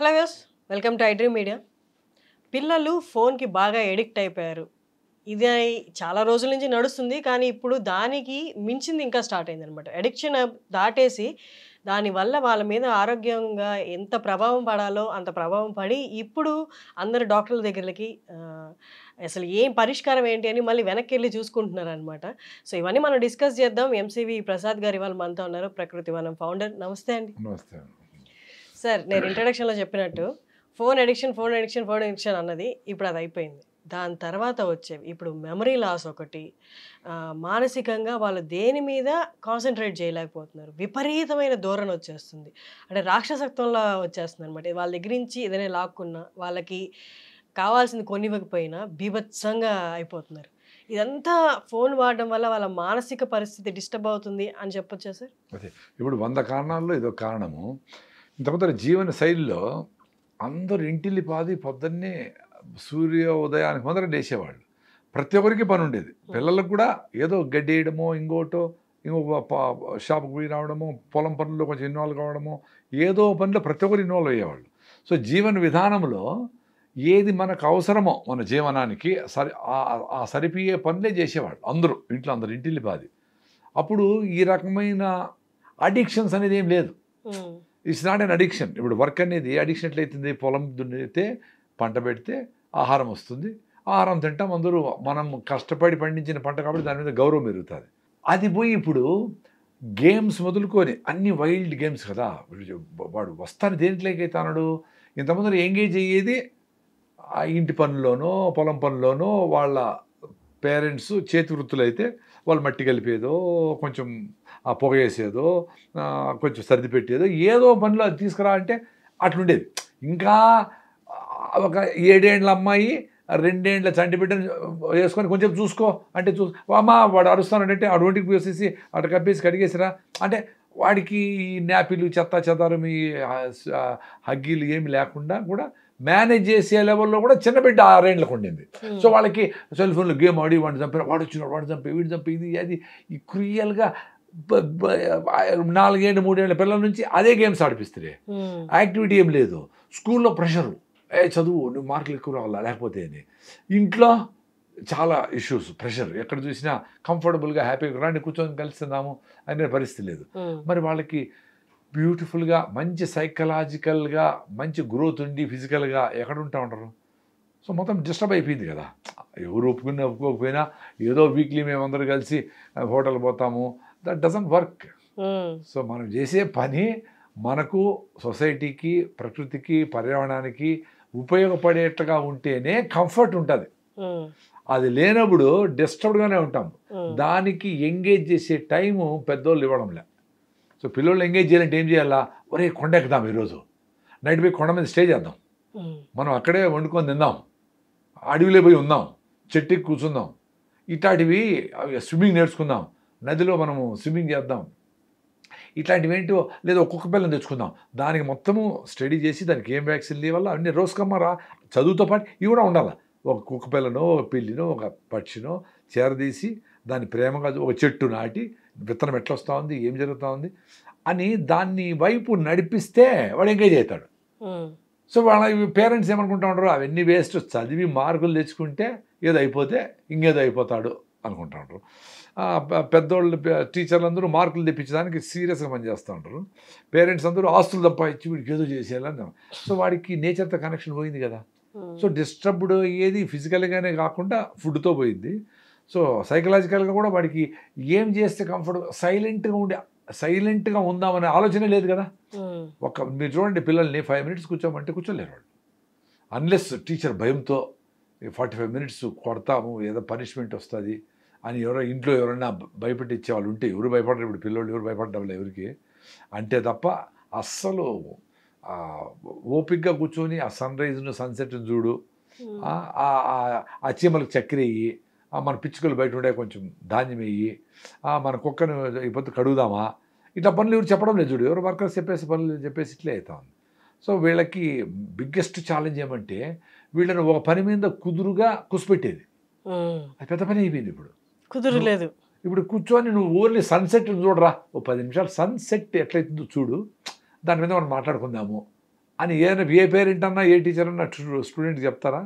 Hello views welcome to iDream media పిల్లలు ఫోన్కి బాగా ఎడిక్ట్ అయిపోయారు ఇది చాలా రోజుల నుంచి నడుస్తుంది కానీ ఇప్పుడు దానికి మించింది ఇంకా స్టార్ట్ అయింది అనమాట ఎడిక్షన్ దాటేసి దానివల్ల వాళ్ళ మీద ఆరోగ్యంగా ఎంత ప్రభావం పడాలో అంత ప్రభావం పడి ఇప్పుడు అందరు డాక్టర్ల దగ్గరికి అసలు ఏం పరిష్కారం ఏంటి అని మళ్ళీ వెనక్కి వెళ్ళి చూసుకుంటున్నారు అనమాట సో ఇవన్నీ మనం డిస్కస్ చేద్దాం ఎంసీవి ప్రసాద్ గారు ఇవాళ మనతో ఉన్నారు ప్రకృతి వనం ఫౌండర్ నమస్తే అండి నమస్తే సార్ నేను ఇంట్రడక్షన్లో చెప్పినట్టు phone addiction phone addiction phone addiction అన్నది ఇప్పుడు అది అయిపోయింది దాని తర్వాత వచ్చేవి ఇప్పుడు మెమరీ లాస్ ఒకటి మానసికంగా వాళ్ళు దేని మీద కాన్సన్ట్రేట్ చేయలేకపోతున్నారు విపరీతమైన ధోరణి వచ్చేస్తుంది అంటే రాక్షసత్వంలో వచ్చేస్తుంది అనమాట వాళ్ళ దగ్గర నుంచి ఏదైనా లాక్కున్నా వాళ్ళకి కావాల్సింది కొనివ్వకపోయినా బీభత్సంగా అయిపోతున్నారు ఇదంతా ఫోన్ వాడడం వల్ల వాళ్ళ మానసిక పరిస్థితి డిస్టర్బ్ అవుతుంది అని చెప్పొచ్చా సార్ ఇప్పుడు వంద కారణాల్లో ఇదొక కారణము తర్వాత జీవన శైలిలో అందరు ఇంటిల్లి పాది పొద్దున్నే సూర్యోదయానికి ముందర లేచేవాళ్ళు ప్రతి ఒక్కరికి పని ఉండేది పిల్లలకు కూడా ఏదో గడ్డి వేయడమో ఇంకోటో ఇంకో షాప్కి పోయి రావడము పొలం పనుల్లో కొంచెం ఇన్వాల్వ్ కావడము ఏదో పనిలో ప్రతి ఒక్కరు ఇన్వాల్వ్ అయ్యేవాళ్ళు సో జీవన విధానంలో ఏది మనకు అవసరమో మన జీవనానికి సరి ఆ సరిపోయే పనులే చేసేవాళ్ళు అందరూ ఇంట్లో అందరు ఇంటిల్లి పాది అప్పుడు ఈ రకమైన అడిక్షన్స్ అనేది ఏం లేదు ఇట్స్ నాట్ అన్ అడిక్షన్ ఇప్పుడు వర్క్ అనేది అడిక్షన్ ఎట్లయితుంది పొలం దున్నితే పంట పెడితే ఆహారం వస్తుంది ఆహారం తింటాం అందరూ మనం కష్టపడి పండించిన పంట కాబట్టి దాని మీద గౌరవం పెరుగుతుంది అది పోయి ఇప్పుడు గేమ్స్ మొదలుకొని అన్ని వైల్డ్ గేమ్స్ కదా వాడు వస్తాను దేంట్లోకి అనడు ఇంతమంది ఎంగేజ్ అయ్యేది ఇంటి పనుల్లోనో పొలం పనుల్లోనో వాళ్ళ పేరెంట్స్ చేతి వృత్తులు అయితే వాళ్ళు మట్టి కలిపేదో కొంచెం పొగ వేసేదో కొంచెం సర్ది పెట్టేదో ఏదో పనిలో తీసుకురా అంటే అట్లుండేది ఇంకా ఒక ఏడేండ్ల అమ్మాయి రెండేండ్ల చంటి బిడ్డను వేసుకొని కొంచెం చూసుకో అంటే చూ అమ్మా వాడు అరుస్తానంటే అటువంటి పోసేసి అటు కప్పేసి కడిగేసిరా అంటే వాడికి ఈ న్యాపిలు చెత్త చెదారం ఈ హగ్గీలు ఏమి లేకుండా కూడా మేనేజ్ చేసే లెవెల్లో కూడా చిన్న బిడ్డ ఆరేండ్లకు ఉండింది సో వాళ్ళకి సెల్ ఫోన్లో గేమ్ ఆడి వాడిని చంపారు వాడు వచ్చినాడు వాడు చంపి వీడు చంపి ఇది అది ఈ క్రియల్గా నాలుగేళ్ళు మూడేళ్ళ పిల్లల నుంచి అదే గేమ్స్ ఆడిపిస్తే యాక్టివిటీ ఏం లేదు స్కూల్లో ప్రెషరు ఏ చదువు నువ్వు మార్కులు ఎక్కువ రావాలా లేకపోతే అని ఇంట్లో చాలా ఇష్యూస్ ప్రెషర్ ఎక్కడ చూసినా కంఫర్టబుల్గా హ్యాపీగా రాండి కూర్చొని కలుస్తున్నాము అనే పరిస్థితి లేదు మరి వాళ్ళకి బ్యూటిఫుల్గా మంచి సైకలాజికల్గా మంచి గ్రోత్ ఉండి ఫిజికల్గా ఎక్కడ ఉంటా ఉంటారు సో మొత్తం డిస్టర్బ్ అయిపోయింది కదా ఎవరు ఒప్పుకున్నా ఒప్పుకోకపోయినా ఏదో వీక్లీ మేమందరూ కలిసి హోటల్ పోతాము దట్ డజన్ వర్క్ సో మనం చేసే పని మనకు సొసైటీకి ప్రకృతికి పర్యావరణానికి ఉపయోగపడేట్టుగా ఉంటేనే కంఫర్ట్ ఉంటుంది hmm. అది లేనప్పుడు డిస్టర్బ్డ్గానే ఉంటాం hmm. దానికి ఎంగేజ్ చేసే టైము పెద్దోళ్ళు ఇవ్వడంలే సో పిల్లలు ఎంగేజ్ చేయాలంటే ఏం చేయాలా ఒరే కొండ ఎక్కుదాం ఈరోజు నైట్ పోయి కొండ మీద స్టే చేద్దాం hmm. మనం అక్కడే వండుకొని తిందాం అడవిలో పోయి ఉందాం చెట్టుకి కూర్చుందాం ఇట్లాంటివి స్విమ్మింగ్ నేర్చుకుందాం నదిలో మనము స్విమ్మింగ్ చేద్దాం ఇట్లాంటివి ఏంటో లేదా ఒక్కొక్క పిల్లని తెచ్చుకుందాం దానికి మొత్తము స్టడీ చేసి దానికి ఏం వ్యాక్సిన్ వల్ల అన్ని రోజు రా చదువుతో పాటు ఇవి కూడా ఉండాలి ఒక కుక్క పిల్లనో ఒక పిల్లినో ఒక పక్షినో చేరదీసి దాన్ని ప్రేమగా ఒక చెట్టు నాటి విత్తనం ఎట్లా వస్తూ ఉంది ఏం జరుగుతూ ఉంది అని దాన్ని వైపు నడిపిస్తే వాడు ఎంగేజ్ అవుతాడు సో వాళ్ళ పేరెంట్స్ ఏమనుకుంటా ఉంటారు అవన్నీ వేస్ట్ చదివి మార్కులు తెచ్చుకుంటే ఏదో అయిపోతే ఇంకేదో అయిపోతాడు అనుకుంటా ఉంటారు పెద్దోళ్ళు టీచర్లు అందరూ మార్కులు తెప్పించడానికి సీరియస్గా పనిచేస్తూ ఉంటారు పేరెంట్స్ అందరూ ఆస్తులు ఇచ్చి వీడికి ఏదో చేసేయాలని సో వాడికి నేచర్తో కనెక్షన్ పోయింది కదా సో డిస్టర్బ్డ్ అయ్యేది ఫిజికల్గానే కాకుండా ఫుడ్తో పోయింది సో సైకలాజికల్గా కూడా వాడికి ఏం చేస్తే కంఫర్ట్ సైలెంట్గా ఉండే సైలెంట్గా ఉందామనే ఆలోచన లేదు కదా ఒక మీరు చూడండి పిల్లల్ని ఫైవ్ మినిట్స్ కూర్చోమంటే కూర్చోలేరు వాళ్ళు అన్లెస్ టీచర్ భయంతో ఫార్టీ ఫైవ్ మినిట్స్ కొడతాము ఏదో పనిష్మెంట్ వస్తుంది అని ఎవరో ఇంట్లో ఎవరైనా భయపెట్టించే వాళ్ళు ఉంటే ఎవరు భయపడరు ఇప్పుడు పిల్లోళ్ళు ఎవరు భయపడడం ఎవరికి అంటే తప్ప అస్సలు ఓపిక్గా కూర్చొని ఆ సన్ రైజ్ను సన్సెట్ను చూడు ఆ చీమలకు చక్కెర వేయి మన పిచ్చుకలు బయట ఉండే కొంచెం ధాన్యం వేయి మన కుక్కను ఇబ్బంది పొద్దు కడుగుదామా ఇట్లా పనులు ఎవరు చెప్పడం లేదు చూడు ఎవరు వర్కర్స్ చెప్పేసి పనులు చెప్పేసి ఇట్లే అవుతా ఉంది సో వీళ్ళకి బిగ్గెస్ట్ ఛాలెంజ్ ఏమంటే వీళ్ళని ఒక పని మీద కుదురుగా కుసిపెట్టేది అది పెద్ద పని అయిపోయింది ఇప్పుడు కుదరలేదు ఇప్పుడు కూర్చొని నువ్వు ఓన్లీ సన్సెట్ చూడరా ఓ పది నిమిషాలు సన్సెట్ ఎట్లయితుందో చూడు దాని మీద మనం మాట్లాడుకుందాము అని ఏదైనా ఏ పేరెంట్ అన్నా ఏ టీచర్ అన్నా స్టూడెంట్ చెప్తారా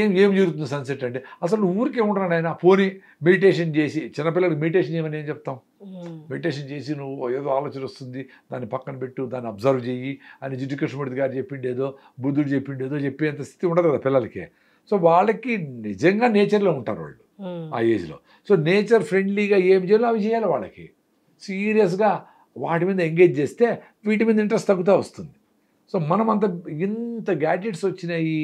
ఏం ఏం జరుగుతుంది సన్సెట్ అంటే అసలు ఊరికే ఉండరాడు ఆయన పోని మెడిటేషన్ చేసి చిన్నపిల్లలకి మెడిటేషన్ చేయమని ఏం చెప్తాం మెడిటేషన్ చేసి నువ్వు ఏదో ఆలోచన వస్తుంది దాన్ని పక్కన పెట్టు దాన్ని అబ్జర్వ్ చేయి అని కృష్ణమూర్తి గారు చెప్పిండేదో బుద్ధుడు చెప్పిండేదో చెప్పేంత స్థితి ఉండదు కదా పిల్లలకి సో వాళ్ళకి నిజంగా నేచర్లో ఉంటారు వాళ్ళు ఆ ఏజ్లో సో నేచర్ ఫ్రెండ్లీగా ఏం చేయాలో అవి చేయాలి వాళ్ళకి సీరియస్గా వాటి మీద ఎంగేజ్ చేస్తే వీటి మీద ఇంట్రెస్ట్ తగ్గుతూ వస్తుంది సో మనం అంత ఇంత గ్యాడ్జెట్స్ వచ్చినాయి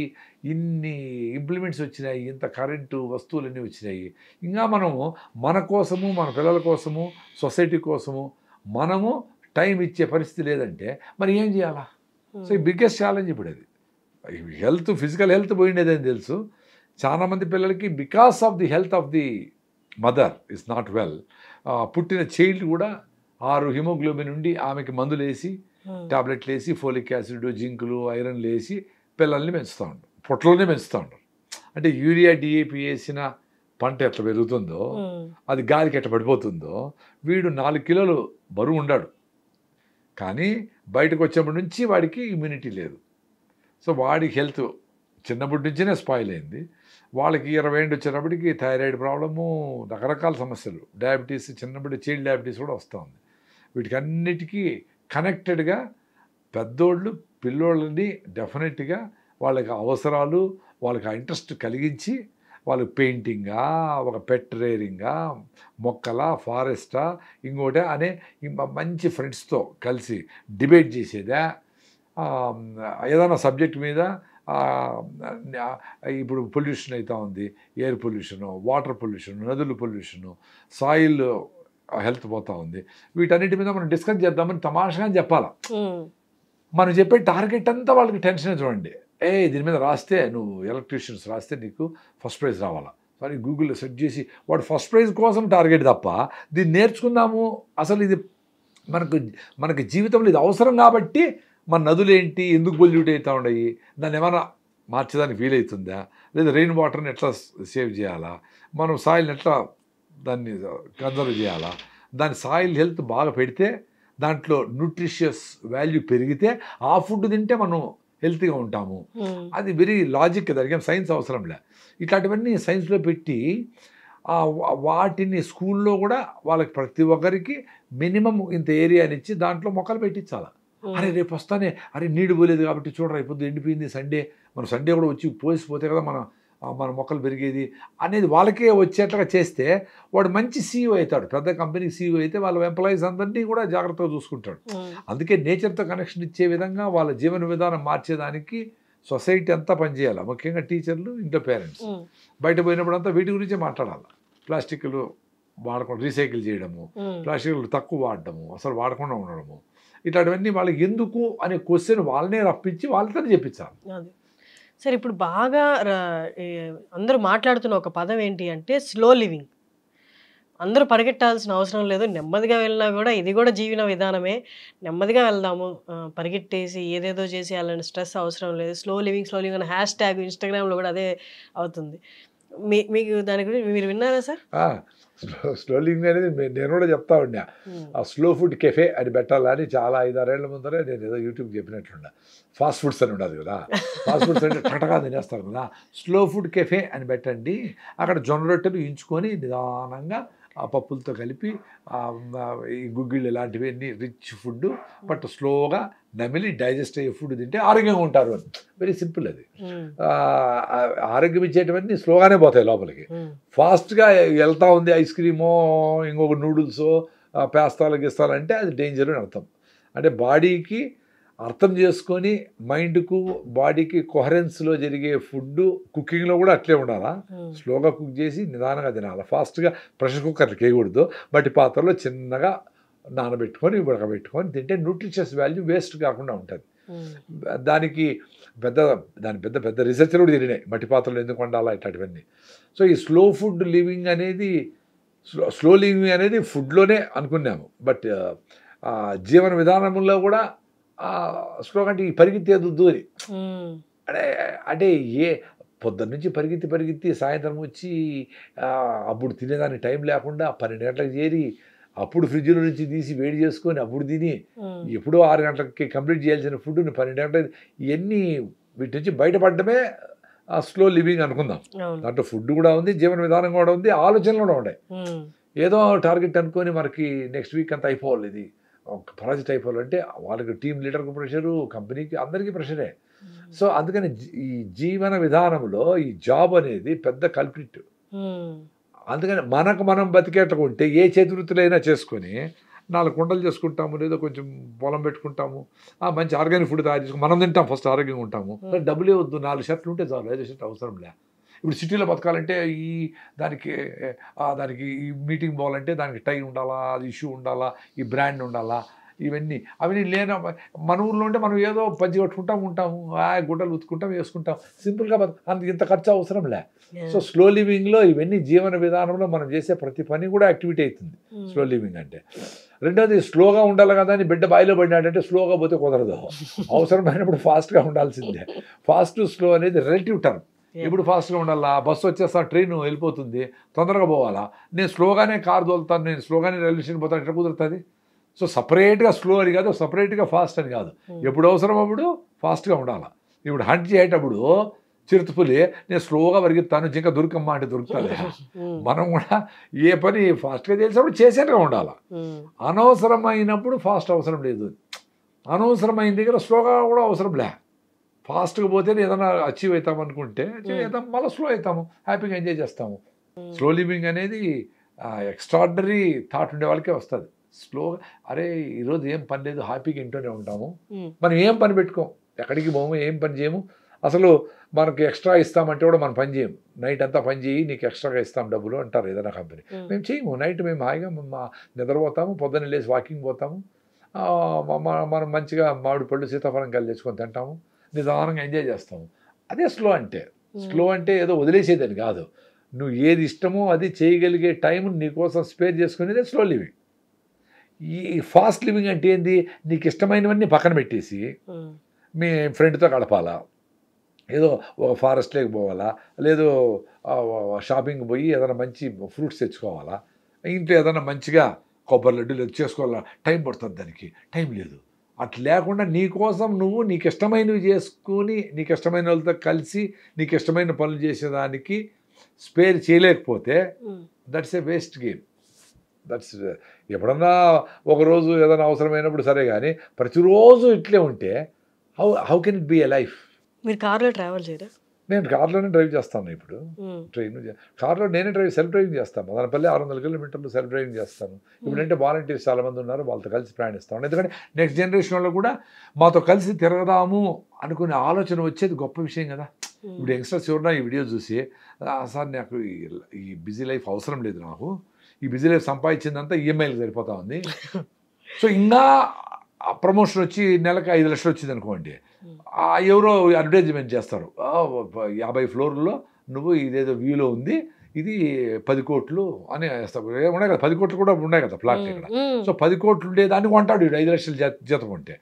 ఇన్ని ఇంప్లిమెంట్స్ వచ్చినాయి ఇంత కరెంటు వస్తువులన్నీ వచ్చినాయి ఇంకా మనము మన కోసము మన పిల్లల కోసము సొసైటీ కోసము మనము టైం ఇచ్చే పరిస్థితి లేదంటే మరి ఏం చేయాలా సో ఈ బిగ్గెస్ట్ ఛాలెంజ్ ఇప్పుడు అది హెల్త్ ఫిజికల్ హెల్త్ పోయిండేదని తెలుసు చాలామంది పిల్లలకి because of the health of the mother is not well పుట్టిన చైల్డ్ కూడా ఆరు హిమోగ్లోబిన్ ఉండి ఆమెకి మందులు వేసి టాబ్లెట్లు వేసి ఫోలిక్ యాసిడ్ జింకులు ఐరన్ వేసి పిల్లల్ని పెంచుతూ ఉంటారు పొట్టలని పెంచుతూ ఉంటారు అంటే యూరియా డిఏపి వేసిన పంట ఎట్లా పెరుగుతుందో అది గాలికి ఎట్లా పడిపోతుందో వీడు నాలుగు కిలోలు బరువు ఉండాడు కానీ బయటకు వచ్చేప్పటి నుంచి వాడికి ఇమ్యూనిటీ లేదు సో వాడి హెల్త్ చిన్నప్పటి నుంచినే స్పాయిల్ అయింది వాళ్ళకి ఇరవై ఏళ్ళు వచ్చినప్పటికీ థైరాయిడ్ ప్రాబ్లము రకరకాల సమస్యలు డయాబెటీస్ చిన్నప్పటి చైల్డ్ డయాబెటీస్ కూడా వస్తుంది అన్నిటికీ కనెక్టెడ్గా పెద్దోళ్ళు పిల్లోళ్ళని డెఫినెట్గా వాళ్ళకి అవసరాలు వాళ్ళకి ఆ ఇంట్రెస్ట్ కలిగించి వాళ్ళకి పెయింటింగా ఒక పెట్ రేరింగా మొక్కల ఫారెస్టా ఇంకోటే అనే మంచి ఫ్రెండ్స్తో కలిసి డిబేట్ చేసేదా ఏదైనా సబ్జెక్ట్ మీద ఇప్పుడు పొల్యూషన్ అవుతూ ఉంది ఎయిర్ పొల్యూషను వాటర్ పొల్యూషను నదుల పొల్యూషను సాయిల్ హెల్త్ పోతా ఉంది వీటన్నిటి మీద మనం డిస్కస్ చేద్దామని తమాషగా చెప్పాలి మనం చెప్పే టార్గెట్ అంతా వాళ్ళకి టెన్షన్ చూడండి ఏ దీని మీద రాస్తే నువ్వు ఎలక్ట్రీషియన్స్ రాస్తే నీకు ఫస్ట్ ప్రైజ్ రావాలా సారీ గూగుల్లో సెట్ చేసి వాడు ఫస్ట్ ప్రైజ్ కోసం టార్గెట్ తప్ప దీన్ని నేర్చుకుందాము అసలు ఇది మనకు మనకి జీవితంలో ఇది అవసరం కాబట్టి మన నదులేంటి ఎందుకు పొల్యూట్ అవుతూ ఉన్నాయి దాన్ని ఏమైనా మార్చేదానికి వీలవుతుందా లేదా రెయిన్ వాటర్ని ఎట్లా సేవ్ చేయాలా మనం సాయిల్ని ఎట్లా దాన్ని కన్సర్వ్ చేయాలా దాని సాయిల్ హెల్త్ బాగా పెడితే దాంట్లో న్యూట్రిషియస్ వాల్యూ పెరిగితే ఆ ఫుడ్ తింటే మనం హెల్తీగా ఉంటాము అది వెరీ లాజిక్ దానికి సైన్స్ అవసరం లే ఇట్లాంటివన్నీ సైన్స్లో పెట్టి వాటిని స్కూల్లో కూడా వాళ్ళకి ప్రతి ఒక్కరికి మినిమం ఇంత ఏరియానిచ్చి దాంట్లో మొక్కలు పెట్టించాలి అరే రేపు వస్తానే అరే నీడు పోలేదు కాబట్టి చూడరా ఇప్పుడు ఎండిపోయింది సండే మనం సండే కూడా వచ్చి పోసిపోతే కదా మనం మన మొక్కలు పెరిగేది అనేది వాళ్ళకే వచ్చేట్లుగా చేస్తే వాడు మంచి సీఈఓ e అవుతాడు పెద్ద కంపెనీకి సీఈఓ e అయితే వాళ్ళ ఎంప్లాయీస్ అందరినీ కూడా జాగ్రత్తగా చూసుకుంటాడు అందుకే నేచర్తో కనెక్షన్ ఇచ్చే విధంగా వాళ్ళ జీవన విధానం మార్చేదానికి సొసైటీ అంతా పనిచేయాలి ముఖ్యంగా టీచర్లు ఇంట్లో పేరెంట్స్ బయట పోయినప్పుడు అంతా వీటి గురించే మాట్లాడాలి ప్లాస్టిక్లు వాడకుండా రీసైకిల్ చేయడము ప్లాస్టిక్లు తక్కువ వాడడము అసలు వాడకుండా ఉండడము ఇట్లాంటివన్నీ వాళ్ళకి ఎందుకు అనే క్వశ్చన్ వాళ్ళనే రప్పించి వాళ్ళతో చెప్పించాలి సరే ఇప్పుడు బాగా అందరూ మాట్లాడుతున్న ఒక పదం ఏంటి అంటే స్లో లివింగ్ అందరూ పరిగెట్టాల్సిన అవసరం లేదు నెమ్మదిగా వెళ్ళినా కూడా ఇది కూడా జీవన విధానమే నెమ్మదిగా వెళ్దాము పరిగెట్టేసి ఏదేదో చేసేయాలని స్ట్రెస్ అవసరం లేదు స్లో లివింగ్ స్లో లివింగ్ అని హ్యాష్ ట్యాగ్ ఇన్స్టాగ్రామ్లో కూడా అదే అవుతుంది మీ మీకు దాని గురించి మీరు విన్నారా సార్ స్లో స్లో లివింగ్ అనేది నేను కూడా చెప్తా ఉండే ఆ స్లో ఫుడ్ కెఫే అది పెట్టాలని చాలా ఐదారేళ్ల ముందరే నేను ఏదో యూట్యూబ్ చెప్పినట్లుండే ఫాస్ట్ ఫుడ్స్ అని ఉండదు కదా ఫాస్ట్ ఫుడ్స్ అంటే టటగా తినేస్తారు కదా స్లో ఫుడ్ కెఫే అని పెట్టండి అక్కడ జొన్న రొట్టెలు ఇంచుకొని నిదానంగా ఆ పప్పులతో కలిపి ఈ గుగ్గిళ్ళు ఇలాంటివి అన్నీ రిచ్ ఫుడ్ బట్ స్లోగా నమిలి డైజెస్ట్ అయ్యే ఫుడ్ తింటే ఆరోగ్యంగా ఉంటారు అని వెరీ సింపుల్ అది hmm. ఆరోగ్యం ఇచ్చేటివన్నీ స్లోగానే పోతాయి లోపలికి ఫాస్ట్గా hmm. వెళ్తా ఉంది ఐస్ క్రీమో ఇంకొక నూడిల్సో పేస్తాలు గిస్తాలు అంటే అది డేంజర్ అని అర్థం అంటే బాడీకి అర్థం చేసుకొని మైండ్కు బాడీకి కొహరెన్స్లో జరిగే ఫుడ్ కుకింగ్లో కూడా అట్లే ఉండాలా స్లోగా hmm. కుక్ చేసి నిదానంగా తినాలి ఫాస్ట్గా ప్రెషర్ కుక్కర్లు వేయకూడదు బట్టి పాత్రలో చిన్నగా నానబెట్టుకొని ఉడకబెట్టుకొని తింటే న్యూట్రిషియస్ వాల్యూ వేస్ట్ కాకుండా ఉంటుంది దానికి పెద్ద దాని పెద్ద పెద్ద రీసెర్చ్ కూడా తిరిగినాయి మట్టి పాత్రలు ఎందుకు వండాలా ఇట్లాంటివన్నీ సో ఈ స్లో ఫుడ్ లివింగ్ అనేది స్లో లివింగ్ అనేది ఫుడ్లోనే అనుకున్నాము బట్ జీవన విధానంలో కూడా స్లో కంటే ఈ పరిగెత్తేది దూరి అంటే అంటే ఏ పొద్దున్న నుంచి పరిగెత్తి పరిగెత్తి సాయంత్రం వచ్చి అప్పుడు తినేదానికి టైం లేకుండా పన్నెండు గంటలకు చేరి అప్పుడు ఫ్రిడ్జ్లో నుంచి తీసి వేడి చేసుకొని అప్పుడు తిని ఎప్పుడో ఆరు గంటలకి కంప్లీట్ చేయాల్సిన ఫుడ్ పన్నెండు గంటలు ఇవన్నీ వీటి నుంచి ఆ స్లో లివింగ్ అనుకుందాం దాంట్లో ఫుడ్ కూడా ఉంది జీవన విధానం కూడా ఉంది ఆలోచనలు కూడా ఉన్నాయి ఏదో టార్గెట్ అనుకొని మనకి నెక్స్ట్ వీక్ అంతా అయిపోవాలి ఇది ప్రాజెక్ట్ అయిపోవాలంటే వాళ్ళకి టీం లీడర్కి ప్రెషరు కంపెనీకి అందరికీ ప్రెషరే సో అందుకని ఈ జీవన విధానంలో ఈ జాబ్ అనేది పెద్ద కల్పిట్ అందుకని మనకు మనం బతికేటకుంటే ఏ చేతివృత్తులైనా చేసుకొని నాలుగు కుండలు చేసుకుంటాము లేదో కొంచెం పొలం పెట్టుకుంటాము మంచి ఆర్గానిక్ ఫుడ్ తయారు చేసుకుని మనం తింటాం ఫస్ట్ ఆరోగ్యంగా ఉంటాము డబ్బులే వద్దు నాలుగు షర్ట్లు ఉంటే చాలు ఐదు షర్ట్ అవసరం లే ఇప్పుడు సిటీలో బతకాలంటే ఈ దానికి దానికి ఈ మీటింగ్ పోవాలంటే దానికి టై ఉండాలా అది ఇష్యూ ఉండాలా ఈ బ్రాండ్ ఉండాలా ఇవన్నీ అవన్నీ లేన మన ఊర్లో ఉంటే మనం ఏదో పజ్జి కట్టుకుంటాం ఉంటాము ఆ గుడ్డలు ఉతుకుంటాం వేసుకుంటాం సింపుల్గా అంత ఇంత ఖర్చు అవసరం లే సో స్లో లివింగ్లో ఇవన్నీ జీవన విధానంలో మనం చేసే ప్రతి పని కూడా యాక్టివిటీ అవుతుంది hmm. స్లో లివింగ్ అంటే రెండోది స్లోగా ఉండాలి కదా అని బిడ్డ బాయిలో పడినాడంటే స్లోగా పోతే కుదరదు అవసరమైనప్పుడు ఫాస్ట్గా ఉండాల్సిందే ఫాస్ట్ స్లో అనేది రిలేటివ్ టర్మ్ ఇప్పుడు ఫాస్ట్గా ఉండాలా బస్సు వచ్చేస్తా ట్రైన్ వెళ్ళిపోతుంది తొందరగా పోవాలా నేను స్లోగానే కారు తోలుతాను నేను స్లోగానే రైల్వే స్టేషన్ పోతాను ఎట్లా కుదురుతుంది సో సపరేట్గా స్లో అని కాదు సపరేట్గా ఫాస్ట్ అని కాదు hmm. ఎప్పుడు అవసరం అప్పుడు ఫాస్ట్గా ఉండాలి ఇప్పుడు హంట్ చేయటప్పుడు చిరుతపులి నేను స్లోగా పరిగెత్తాను జింక దొరికమ్మా అంటే దొరుకుతాను hmm. మనం కూడా ఏ పని ఫాస్ట్గా చేసినప్పుడు చేసేట్టుగా ఉండాలి hmm. అనవసరమైనప్పుడు ఫాస్ట్ అవసరం లేదు అనవసరమైన దగ్గర స్లోగా కూడా అవసరం లే ఫాస్ట్గా పోతే ఏదైనా అచీవ్ అవుతాం అనుకుంటే చేద్దాం మళ్ళీ స్లో అవుతాము హ్యాపీగా ఎంజాయ్ చేస్తాము స్లో లివింగ్ అనేది ఎక్స్ట్రాడినరీ థాట్ ఉండే వాళ్ళకే వస్తుంది స్లోగా అరే ఈరోజు ఏం పని లేదు హ్యాపీగా ఇంటూనే ఉంటాము మనం ఏం పని పెట్టుకోం ఎక్కడికి పోము ఏం పని చేయము అసలు మనకి ఎక్స్ట్రా ఇస్తామంటే కూడా మనం పని చేయము నైట్ అంతా పని చేయి నీకు ఎక్స్ట్రాగా ఇస్తాం డబ్బులు అంటారు ఏదైనా కంపెనీ మేము చేయము నైట్ మేము హాయిగా మా నిద్రపోతాము పొద్దున్న లేచి వాకింగ్ పోతాము మనం మంచిగా మామిడి పళ్ళు సీతాఫలం కలిసి తెచ్చుకొని తింటాము నిదానంగా ఎంజాయ్ చేస్తాము అదే స్లో అంటే స్లో అంటే ఏదో వదిలేసేదని కాదు నువ్వు ఏది ఇష్టమో అది చేయగలిగే టైం నీకోసం స్పేర్ చేసుకునేదే స్లో లివింగ్ ఈ ఫాస్ట్ లివింగ్ అంటే ఏంది నీకు ఇష్టమైనవన్నీ పక్కన పెట్టేసి మీ ఫ్రెండ్తో గడపాలా ఏదో ఒక ఫారెస్ట్లోకి పోవాలా లేదు షాపింగ్ పోయి ఏదైనా మంచి ఫ్రూట్స్ తెచ్చుకోవాలా ఇంట్లో ఏదైనా మంచిగా కొబ్బరి లడ్డూలు చేసుకోవాలా టైం పడుతుంది దానికి టైం లేదు అట్లా లేకుండా నీకోసం నువ్వు నీకు ఇష్టమైనవి చేసుకుని నీకు ఇష్టమైన వాళ్ళతో కలిసి నీకు ఇష్టమైన పనులు చేసేదానికి స్పేర్ చేయలేకపోతే that's a waste game that's ఎప్పుడన్నా ఒకరోజు ఏదైనా అవసరమైనప్పుడు సరే కానీ ప్రతిరోజు ఇట్లే ఉంటే how how can it be a life మీరు కార్లో ట్రావెల్ చేయరా నేను కార్లోనే డ్రైవ్ చేస్తాను ఇప్పుడు ట్రైన్ కార్లో నేనే డ్రైవ్ సెల్ఫ్ డ్రైవింగ్ చేస్తాను దానిపల్లి ఆరు వందల కిలోమీటర్లు సెల్ఫ్ డ్రైవింగ్ చేస్తాను ఇప్పుడంటే వాలంటీర్స్ చాలామంది ఉన్నారు వాళ్ళతో కలిసి ప్రయాణిస్తాను ఎందుకంటే నెక్స్ట్ జనరేషన్ వాళ్ళు కూడా మాతో కలిసి తిరగదాము అనుకునే ఆలోచన వచ్చేది గొప్ప విషయం కదా ఇప్పుడు యంగ్స్టర్స్ ఎవరన్నా ఈ వీడియో చూసి సార్ నాకు ఈ బిజీ లైఫ్ అవసరం లేదు నాకు ఈ బిజీ లైఫ్ సంపాదించిందంతా ఈఎంఐలు e సరిపోతా ఉంది సో ఇంకా ప్రమోషన్ వచ్చి నెలకు ఐదు లక్షలు వచ్చింది అనుకోండి ఎవరో అడ్వర్టైజ్మెంట్ చేస్తారు యాభై ఫ్లోర్లో నువ్వు ఇదేదో వ్యూలో ఉంది ఇది పది కోట్లు అని ఉన్నాయి కదా పది కోట్లు కూడా ఉన్నాయి కదా ఫ్లాట్ ఇక్కడ సో పది కోట్లు ఉండే దాన్ని కొంటాడు ఐదు లక్షలు జీతం ఉంటే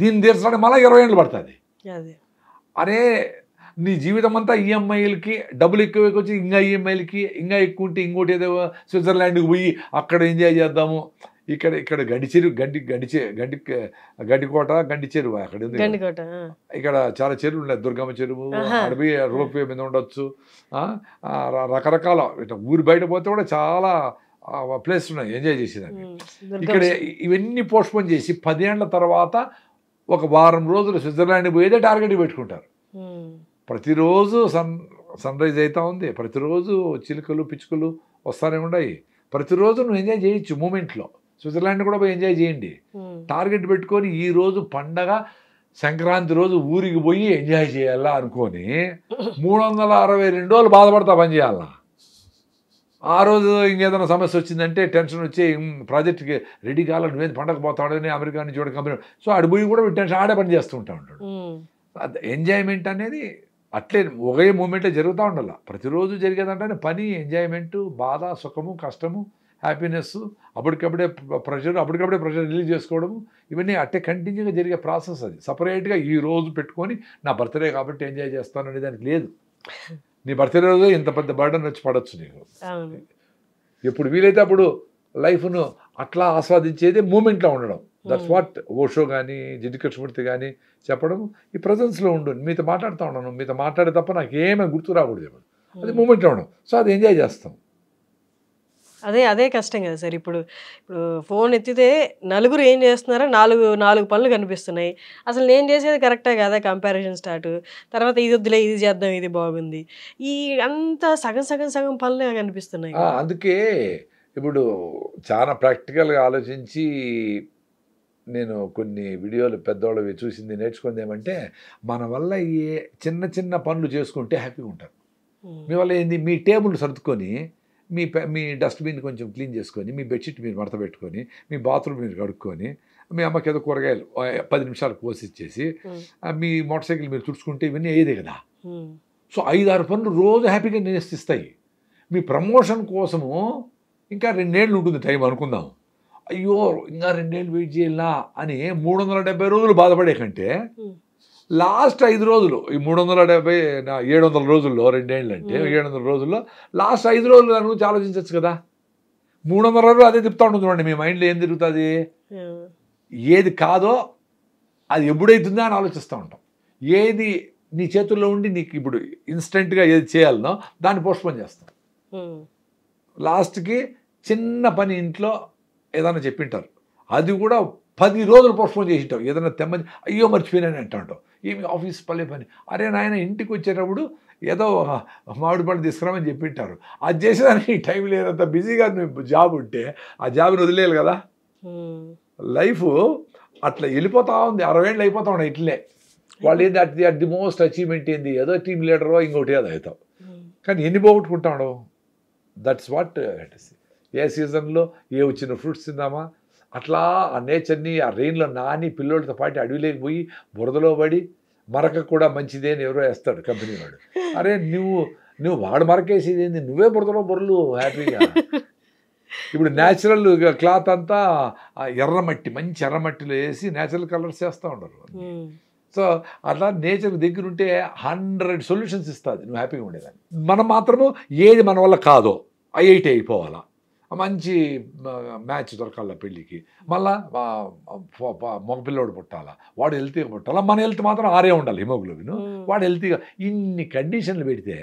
దీన్ని తీర్చడానికి మళ్ళీ ఇరవై ఏళ్ళు పడుతుంది అనే నీ జీవితం అంతా ఈఎంఐలకి e డబ్బులు ఎక్కువ వచ్చి ఇంకా ఈఎంఐలకి e ఇంకా ఎక్కువ ఉంటే ఇంకోటి ఏదో స్విట్జర్లాండ్కి పోయి అక్కడ ఎంజాయ్ చేద్దాము ఇక్కడ ఇక్కడ గడిచేరు గండి గడిచే గండి గడ్డికోట గండి చెరువు అక్కడ ఇక్కడ చాలా చెరువులు ఉన్నాయి దుర్గమ్మ చెరువు అడవి రోప్వే మీద ఉండొచ్చు రకరకాల ఇట్లా ఊరు బయట పోతే కూడా చాలా ప్లేస్ ఉన్నాయి ఎంజాయ్ చేసేదాన్ని ఇక్కడ ఇవన్నీ పోస్ట్పోన్ చేసి పదేళ్ల తర్వాత ఒక వారం రోజులు స్విట్జర్లాండ్ పోయేదే టార్గెట్ పెట్టుకుంటారు ప్రతిరోజు సన్ సన్ రైజ్ అవుతూ ఉంది ప్రతిరోజు చిలుకలు పిచ్చుకలు వస్తానే ఉన్నాయి ప్రతిరోజు నువ్వు ఎంజాయ్ చేయొచ్చు మూమెంట్లో స్విట్జర్లాండ్ కూడా పోయి ఎంజాయ్ చేయండి టార్గెట్ పెట్టుకొని ఈ రోజు పండగ సంక్రాంతి రోజు ఊరికి పోయి ఎంజాయ్ చేయాలా అనుకొని మూడు వందల అరవై రెండు రోజులు బాధపడతా పని చేయాలా ఆ రోజు ఇంకేదైనా సమస్య వచ్చిందంటే టెన్షన్ వచ్చి ప్రాజెక్ట్కి రెడీ కావాలి నువ్వేది పండగ పోతాడని అమెరికా నుంచి చూడ కంపెనీ సో అడిపోయి కూడా టెన్షన్ ఆడే పని చేస్తూ ఉంటాడు ఎంజాయ్మెంట్ అనేది అట్లే ఒకే మూమెంటే జరుగుతూ ఉండాల ప్రతిరోజు జరిగేదంటే పని ఎంజాయ్మెంటు బాధ సుఖము కష్టము హ్యాపీనెస్ అప్పటికప్పుడే ప్రెషర్ అప్పటికప్పుడే ప్రెషర్ రిలీజ్ చేసుకోవడము ఇవన్నీ అట్టే కంటిన్యూగా జరిగే ప్రాసెస్ అది సపరేట్గా ఈ రోజు పెట్టుకొని నా బర్త్డే కాబట్టి ఎంజాయ్ చేస్తాను అనే దానికి లేదు నీ బర్త్డే రోజు ఇంత పెద్ద బర్డన్ వచ్చి పడవచ్చు నీకు ఎప్పుడు వీలైతే అప్పుడు లైఫ్ను అట్లా ఆస్వాదించేదే మూమెంట్లో ఉండడం దట్స్ వాట్ ఓషో కానీ జిడ్డు కృష్ణమూర్తి కానీ చెప్పడం ఈ ప్రజెన్స్లో ఉండు మీతో మాట్లాడుతూ ఉన్నాను మీతో మాట్లాడే తప్ప నాకు ఏమైనా గుర్తు రాకూడదు అది మూమెంట్ hmm. అవడం సో అది ఎంజాయ్ చేస్తాం అదే అదే కష్టం కదా సార్ ఇప్పుడు ఇప్పుడు ఫోన్ ఎత్తితే నలుగురు ఏం చేస్తున్నారో నాలుగు నాలుగు పనులు కనిపిస్తున్నాయి అసలు నేను చేసేది కరెక్టే కదా కంపారిజన్ స్టార్ట్ తర్వాత ఇది వద్దులే ఇది చేద్దాం ఇది బాగుంది ఈ అంతా సగం సగం సగం పనులే కనిపిస్తున్నాయి అందుకే ఇప్పుడు చాలా ప్రాక్టికల్గా ఆలోచించి నేను కొన్ని వీడియోలు పెద్దవాళ్ళవి చూసింది నేర్చుకుంది ఏమంటే మన వల్ల ఈ చిన్న చిన్న పనులు చేసుకుంటే హ్యాపీగా ఉంటారు మీ వల్ల ఏంది మీ టేబుల్ సర్దుకొని మీ మీ డస్ట్బిన్ కొంచెం క్లీన్ చేసుకొని మీ బెడ్షీట్ మీరు మడత పెట్టుకొని మీ బాత్రూమ్ మీరు కడుక్కొని మీ అమ్మకి ఏదో కూరగాయలు పది నిమిషాలు కోసిచ్చేసి మీ మోటార్ సైకిల్ మీరు తుడుచుకుంటే ఇవన్నీ అయ్యేదే కదా సో ఐదు ఆరు పనులు రోజు హ్యాపీగా నేస్తాయి మీ ప్రమోషన్ కోసము ఇంకా రెండేళ్ళు ఉంటుంది టైం అనుకుందాం అయ్యో ఇంకా రెండేళ్ళు వెయిట్ చేయాలా అని మూడు వందల డెబ్బై రోజులు బాధపడే కంటే లాస్ట్ ఐదు రోజులు ఈ మూడు వందల డెబ్బై ఏడు వందల రోజుల్లో రెండేళ్ళు అంటే ఏడు వందల రోజుల్లో లాస్ట్ ఐదు రోజులు గురించి ఆలోచించవచ్చు కదా మూడు వందల రోజులు అదే తిప్పుతా ఉంటుంది చూడండి మీ మైండ్లో ఏం తిరుగుతుంది ఏది కాదో అది ఎప్పుడైతుందో అని ఆలోచిస్తూ ఉంటాం ఏది నీ చేతుల్లో ఉండి నీకు ఇప్పుడు ఇన్స్టెంట్గా ఏది చేయాలనో దాన్ని పోస్ట్పోన్ చేస్తాం లాస్ట్కి చిన్న పని ఇంట్లో ఏదైనా చెప్పింటారు అది కూడా పది రోజులు పోస్ట్పోన్ చేసింటావు ఏదైనా తెమ్మని అయ్యో మర్చిపోయినాని అంటాంటావు ఏమి ఆఫీస్ పల్లె పని అరే నాయన ఇంటికి వచ్చేటప్పుడు ఏదో మామిడి పండు తీసుకురామని చెప్పింటారు అది చేసేదానికి టైం లేనంత బిజీగా నువ్వు జాబ్ ఉంటే ఆ జాబ్ని వదిలేదు కదా లైఫ్ అట్లా వెళ్ళిపోతా ఉంది అరవై ఏళ్ళు అయిపోతా ఉన్నాయి ఇట్లే వాళ్ళు ఏంది at the at the most achievement ఏంది ఏదో టీమ్ లీడరో ఇంకోటి ఏదో అవుతావు కానీ ఎన్ని పోగొట్టుకుంటాడు that's what it uh, is a సీజన్లో ఏ వచ్చిన ఫ్రూట్స్ తిందామా అట్లా ఆ నేచర్ని ఆ రెయిన్లో నాని పిల్లోళ్ళతో పాటు అడవిలోకి పోయి బురదలో పడి మరక కూడా మంచిదే అని ఎవరో వేస్తాడు కంపెనీ వాడు అరే నువ్వు నువ్వు వాడు మరకేసేది ఏంది నువ్వే బురదలో బుర్రలు హ్యాపీగా ఇప్పుడు న్యాచురల్ క్లాత్ అంతా ఎర్రమట్టి మంచి ఎర్రమట్టిలో వేసి న్యాచురల్ కలర్స్ వేస్తూ ఉండరు సో అట్లా నేచర్ దగ్గర ఉంటే హండ్రెడ్ సొల్యూషన్స్ ఇస్తుంది నువ్వు హ్యాపీగా ఉండేదాన్ని మనం మాత్రము ఏది మన వల్ల కాదో ఐఐటి అయిపోవాలా మంచి మ్యాచ్ దొరకాల పెళ్ళికి మళ్ళా మగపిల్లోడు పుట్టాలా వాడు హెల్తీగా పుట్టాలా మన హెల్త్ మాత్రం ఆరే ఉండాలి హిమోగ్లోబిన్ వాడు హెల్తీగా ఇన్ని కండిషన్లు పెడితే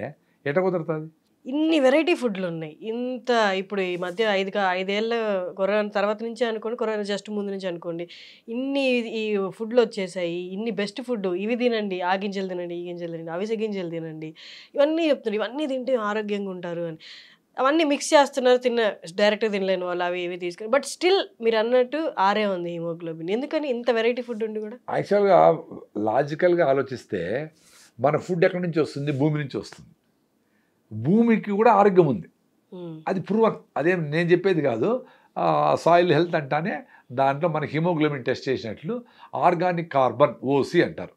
ఎట కుదురుతుంది ఇన్ని వెరైటీ ఫుడ్లు ఉన్నాయి ఇంత ఇప్పుడు ఈ మధ్య ఐదు ఐదేళ్ళ కరోనా తర్వాత నుంచి అనుకోండి కరోనా జస్ట్ ముందు నుంచి అనుకోండి ఇన్ని ఈ ఫుడ్లు వచ్చేసాయి ఇన్ని బెస్ట్ ఫుడ్ ఇవి తినండి ఆ గింజలు తినండి ఈ గింజలు తినండి అవిసె గింజలు తినండి ఇవన్నీ చెప్తున్నారు ఇవన్నీ తింటే ఆరోగ్యంగా ఉంటారు అని అవన్నీ మిక్స్ చేస్తున్నారు తిన్న డైరెక్ట్గా తినలేని వాళ్ళు అవి ఇవి తీసుకుని బట్ స్టిల్ మీరు అన్నట్టు ఆరే ఉంది హిమోగ్లోబిన్ ఎందుకని ఇంత వెరైటీ ఫుడ్ ఉండి కూడా యాక్చువల్గా లాజికల్గా ఆలోచిస్తే మన ఫుడ్ ఎక్కడి నుంచి వస్తుంది భూమి నుంచి వస్తుంది భూమికి కూడా ఆరోగ్యం ఉంది hmm. అది ప్రూవన్ అదేం నేను చెప్పేది కాదు సాయిల్ హెల్త్ అంటానే దాంట్లో మన హిమోగ్లోబిన్ టెస్ట్ చేసినట్లు ఆర్గానిక్ కార్బన్ ఓసి అంటారు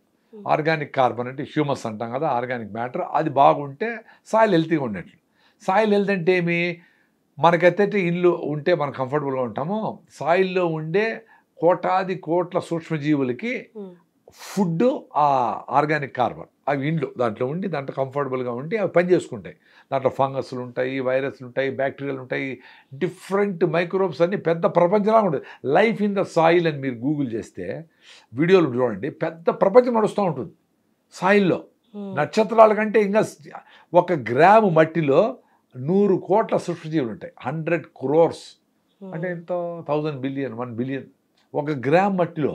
ఆర్గానిక్ hmm. కార్బన్ అంటే హ్యూమస్ అంటాం కదా ఆర్గానిక్ మ్యాటర్ అది బాగుంటే సాయిల్ హెల్తీగా ఉండేట్లు సాయిల్ హెల్త్ అంటే ఏమి మనకైతే ఇల్లు ఉంటే మనం కంఫర్టబుల్గా ఉంటాము సాయిల్లో ఉండే కోటాది కోట్ల సూక్ష్మజీవులకి ఫుడ్ ఆ ఆర్గానిక్ కార్బన్ అవి ఇండ్లు దాంట్లో ఉండి దాంట్లో కంఫర్టబుల్గా ఉండి అవి పని చేసుకుంటాయి దాంట్లో ఫంగస్లు ఉంటాయి వైరస్లు ఉంటాయి బ్యాక్టీరియాలు ఉంటాయి డిఫరెంట్ మైక్రోబ్స్ అన్ని పెద్ద ప్రపంచంలా ఉంటుంది లైఫ్ ఇన్ ద సాయిల్ అని మీరు గూగుల్ చేస్తే వీడియోలు చూడండి పెద్ద ప్రపంచం నడుస్తూ ఉంటుంది సాయిల్లో నక్షత్రాల కంటే ఇంకా ఒక గ్రాము మట్టిలో నూరు కోట్ల సృష్టిజీవులు ఉంటాయి హండ్రెడ్ క్రోర్స్ hmm. అంటే ఎంత థౌజండ్ బిలియన్ వన్ బిలియన్ ఒక గ్రామ్ మట్టిలో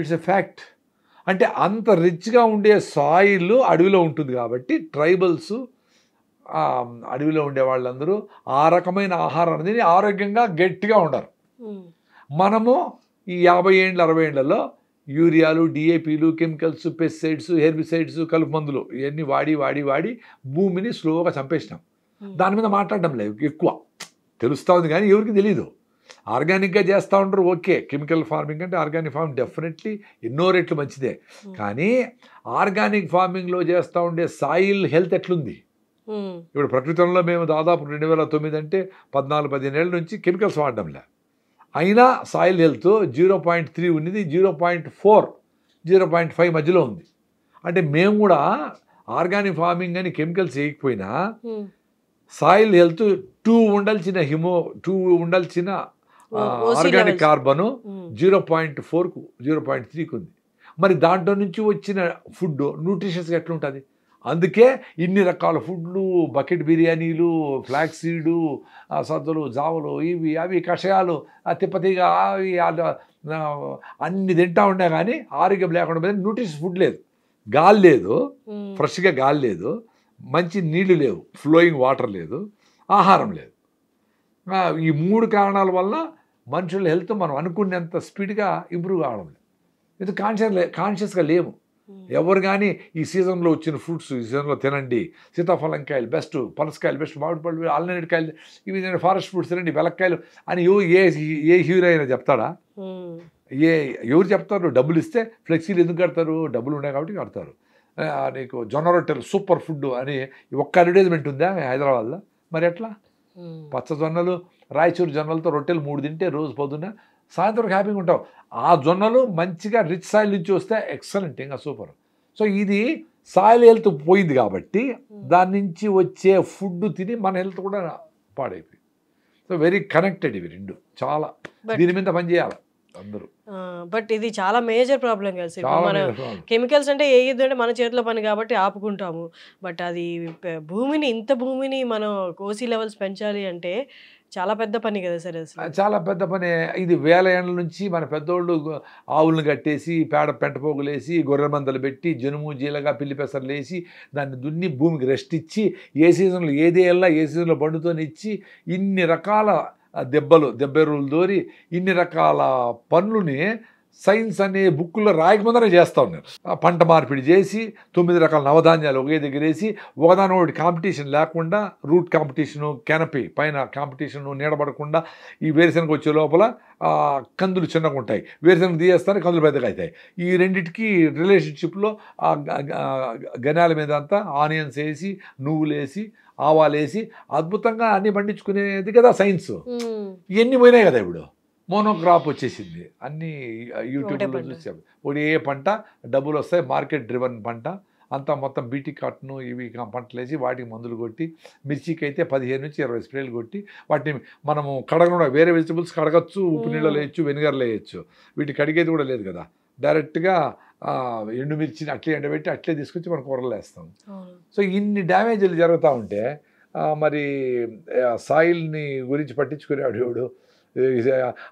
ఇట్స్ ఎ ఫ్యాక్ట్ అంటే అంత రిచ్గా ఉండే సాయిల్ అడవిలో ఉంటుంది కాబట్టి ట్రైబల్స్ అడవిలో ఉండే వాళ్ళందరూ ఆ రకమైన ఆహారాన్ని తిని ఆరోగ్యంగా గట్టిగా ఉండరు hmm. మనము ఈ యాభై ఏండ్లు అరవై ఏండ్లలో యూరియాలు డిఏపీలు కెమికల్స్ పెస్టిసైడ్స్ హెర్బిసైడ్స్ కలుపు మందులు ఇవన్నీ వాడి వాడి వాడి భూమిని స్లోగా చంపేసినాం Hmm. దాని మీద మాట్లాడడం లేదు ఎక్కువ తెలుస్తూ ఉంది కానీ ఎవరికి తెలియదు ఆర్గానిక్గా చేస్తూ ఉంటారు ఓకే కెమికల్ ఫార్మింగ్ అంటే ఆర్గానిక్ ఫార్మింగ్ డెఫినెట్లీ ఎన్నో రెట్లు మంచిదే hmm. కానీ ఆర్గానిక్ ఫార్మింగ్లో చేస్తూ ఉండే సాయిల్ హెల్త్ ఎట్లుంది hmm. ఇప్పుడు ప్రకృతంలో మేము దాదాపు రెండు వేల తొమ్మిది అంటే పద్నాలుగు పదిహేనేళ్ళ నుంచి కెమికల్స్ వాడడంలే అయినా soil health zero point three ఉన్నది zero point four zero point five మధ్యలో ఉంది అంటే మేము కూడా ఆర్గానిక్ ఫార్మింగ్ అని కెమికల్స్ వేయకపోయినా సాయిల్ హెల్త్ టూ ఉండాల్సిన హిమో టూ ఉండాల్సిన ఆర్గానిక్ కార్బను జీరో పాయింట్ ఫోర్కు జీరో పాయింట్ త్రీకి ఉంది మరి దాంట్లో నుంచి వచ్చిన ఫుడ్ న్యూట్రిషన్స్గా ఎట్లుంటుంది అందుకే ఇన్ని రకాల ఫుడ్లు బకెట్ బిర్యానీలు ఫ్లాక్స్ సీడు సద్దలు జావలు ఇవి అవి కషాయాలు తిప్పతిగా అవి అన్ని తింటా ఉన్నా కానీ ఆరోగ్యం లేకుండా న్యూట్రిషన్ ఫుడ్ లేదు గాలి లేదు ఫ్రెష్గా గాలి లేదు మంచి నీళ్లు లేవు ఫ్లోయింగ్ వాటర్ లేదు ఆహారం లేదు ఈ మూడు కారణాల వల్ల మనుషుల హెల్త్ మనం అనుకునేంత స్పీడ్గా ఇంప్రూవ్ కావడం లేదు ఇది కాన్షియస్ కాన్షియస్గా లేము hmm. ఎవరు కానీ ఈ సీజన్లో వచ్చిన ఫ్రూట్స్ ఈ సీజన్లో తినండి సీతాఫలంకాయలు బెస్ట్ పనసకాయలు బెస్ట్ మామిడి పళ్ళు ఆల్నెట్ కాయలు ఇవి నేను ఫారెస్ట్ ఫ్రూట్స్ తినండి వెలక్కాయలు అని ఏ ఏ హీరో అయినా చెప్తాడా hmm. ఏ ఎవరు చెప్తారు డబ్బులు ఇస్తే ఫ్లెక్సీలు ఎందుకు కడతారు డబ్బులు ఉన్నాయి కాబట్టి కడతారు నీకు జొన్న రొట్టెలు సూపర్ ఫుడ్ అని ఒక్క అడ్వర్టైజ్మెంట్ ఉందా హైదరాబాద్లో మరి ఎట్లా పచ్చ జొన్నలు రాయచూరు జొన్నలతో రొట్టెలు మూడు తింటే రోజు పొద్దున్న సాయంత్రం హ్యాపీగా ఉంటావు ఆ జొన్నలు మంచిగా రిచ్ సాయిల్ నుంచి వస్తే ఎక్సలెంట్ ఇంకా సూపర్ సో ఇది సాయిల్ హెల్త్ పోయింది కాబట్టి దాని నుంచి వచ్చే ఫుడ్ తిని మన హెల్త్ కూడా పాడైపోయింది సో వెరీ కనెక్టెడ్ ఇవి రెండు చాలా దీని మీద పనిచేయాలి బట్ ఇది చాలా మేజర్ ప్రాబ్లం కలిసి మన కెమికల్స్ అంటే ఏ అంటే మన చేతిలో పని కాబట్టి ఆపుకుంటాము బట్ అది భూమిని ఇంత భూమిని మనం కోసి లెవెల్స్ పెంచాలి అంటే చాలా పెద్ద పని కదా సార్ చాలా పెద్ద పని ఇది వేల ఏళ్ళ నుంచి మన పెద్దోళ్ళు ఆవులను కట్టేసి పేడ పెంటపోగులేసి గొర్రె మందలు పెట్టి జనుము జీలగా పిల్లి పెసర్లు వేసి దాన్ని దున్ని భూమికి రెస్ట్ ఇచ్చి ఏ సీజన్లో ఏది ఏ సీజన్లో పండుతోనిచ్చి ఇన్ని రకాల దెబ్బలు దెబ్బెరులు దోరి ఇన్ని రకాల పనులని సైన్స్ అనే బుక్కులో రాయకముందనే చేస్తా ఉన్నారు పంట మార్పిడి చేసి తొమ్మిది రకాల నవధాన్యాలు ఒకే దగ్గర వేసి ఒకదాని ఒకటి కాంపిటీషన్ లేకుండా రూట్ కాంపిటీషను కెనపీ పైన కాంపిటీషను నీడబడకుండా ఈ వేరుశనగ వచ్చే లోపల కందులు చిన్నగా ఉంటాయి వేరుశనగ తీయేస్తానే కందులు పెద్దగా అవుతాయి ఈ రెండింటికి రిలేషన్షిప్లో గనాల మీద అంతా ఆనియన్స్ వేసి నువ్వులు వేసి ఆవాలేసి అద్భుతంగా అన్ని పండించుకునేది కదా సైన్స్ ఇవన్నీ పోయినాయి కదా ఇప్పుడు మోనోక్రాప్ వచ్చేసింది అన్ని యూట్యూబ్లో చూసాము ఇప్పుడు ఏ పంట డబ్బులు వస్తాయి మార్కెట్ డ్రివన్ పంట అంతా మొత్తం బీటీ కాటను ఇవి పంటలేసి వాటికి మందులు కొట్టి మిర్చికి అయితే పదిహేను నుంచి ఇరవై స్ప్రేలు కొట్టి వాటిని మనము కడగడం వేరే వెజిటబుల్స్ కడగచ్చు ఉప్పు నీళ్ళు వేయచ్చు వెనిగర్లు వేయచ్చు వీటికి కడిగేది కూడా లేదు కదా డైరెక్ట్గా ఎండుమిర్చిని అట్లే ఎండబెట్టి అట్లే తీసుకొచ్చి మనం కూరలు వేస్తాం సో ఇన్ని డ్యామేజీలు జరుగుతూ ఉంటే మరి సాయిల్ని గురించి పట్టించుకునేవాడు వాడు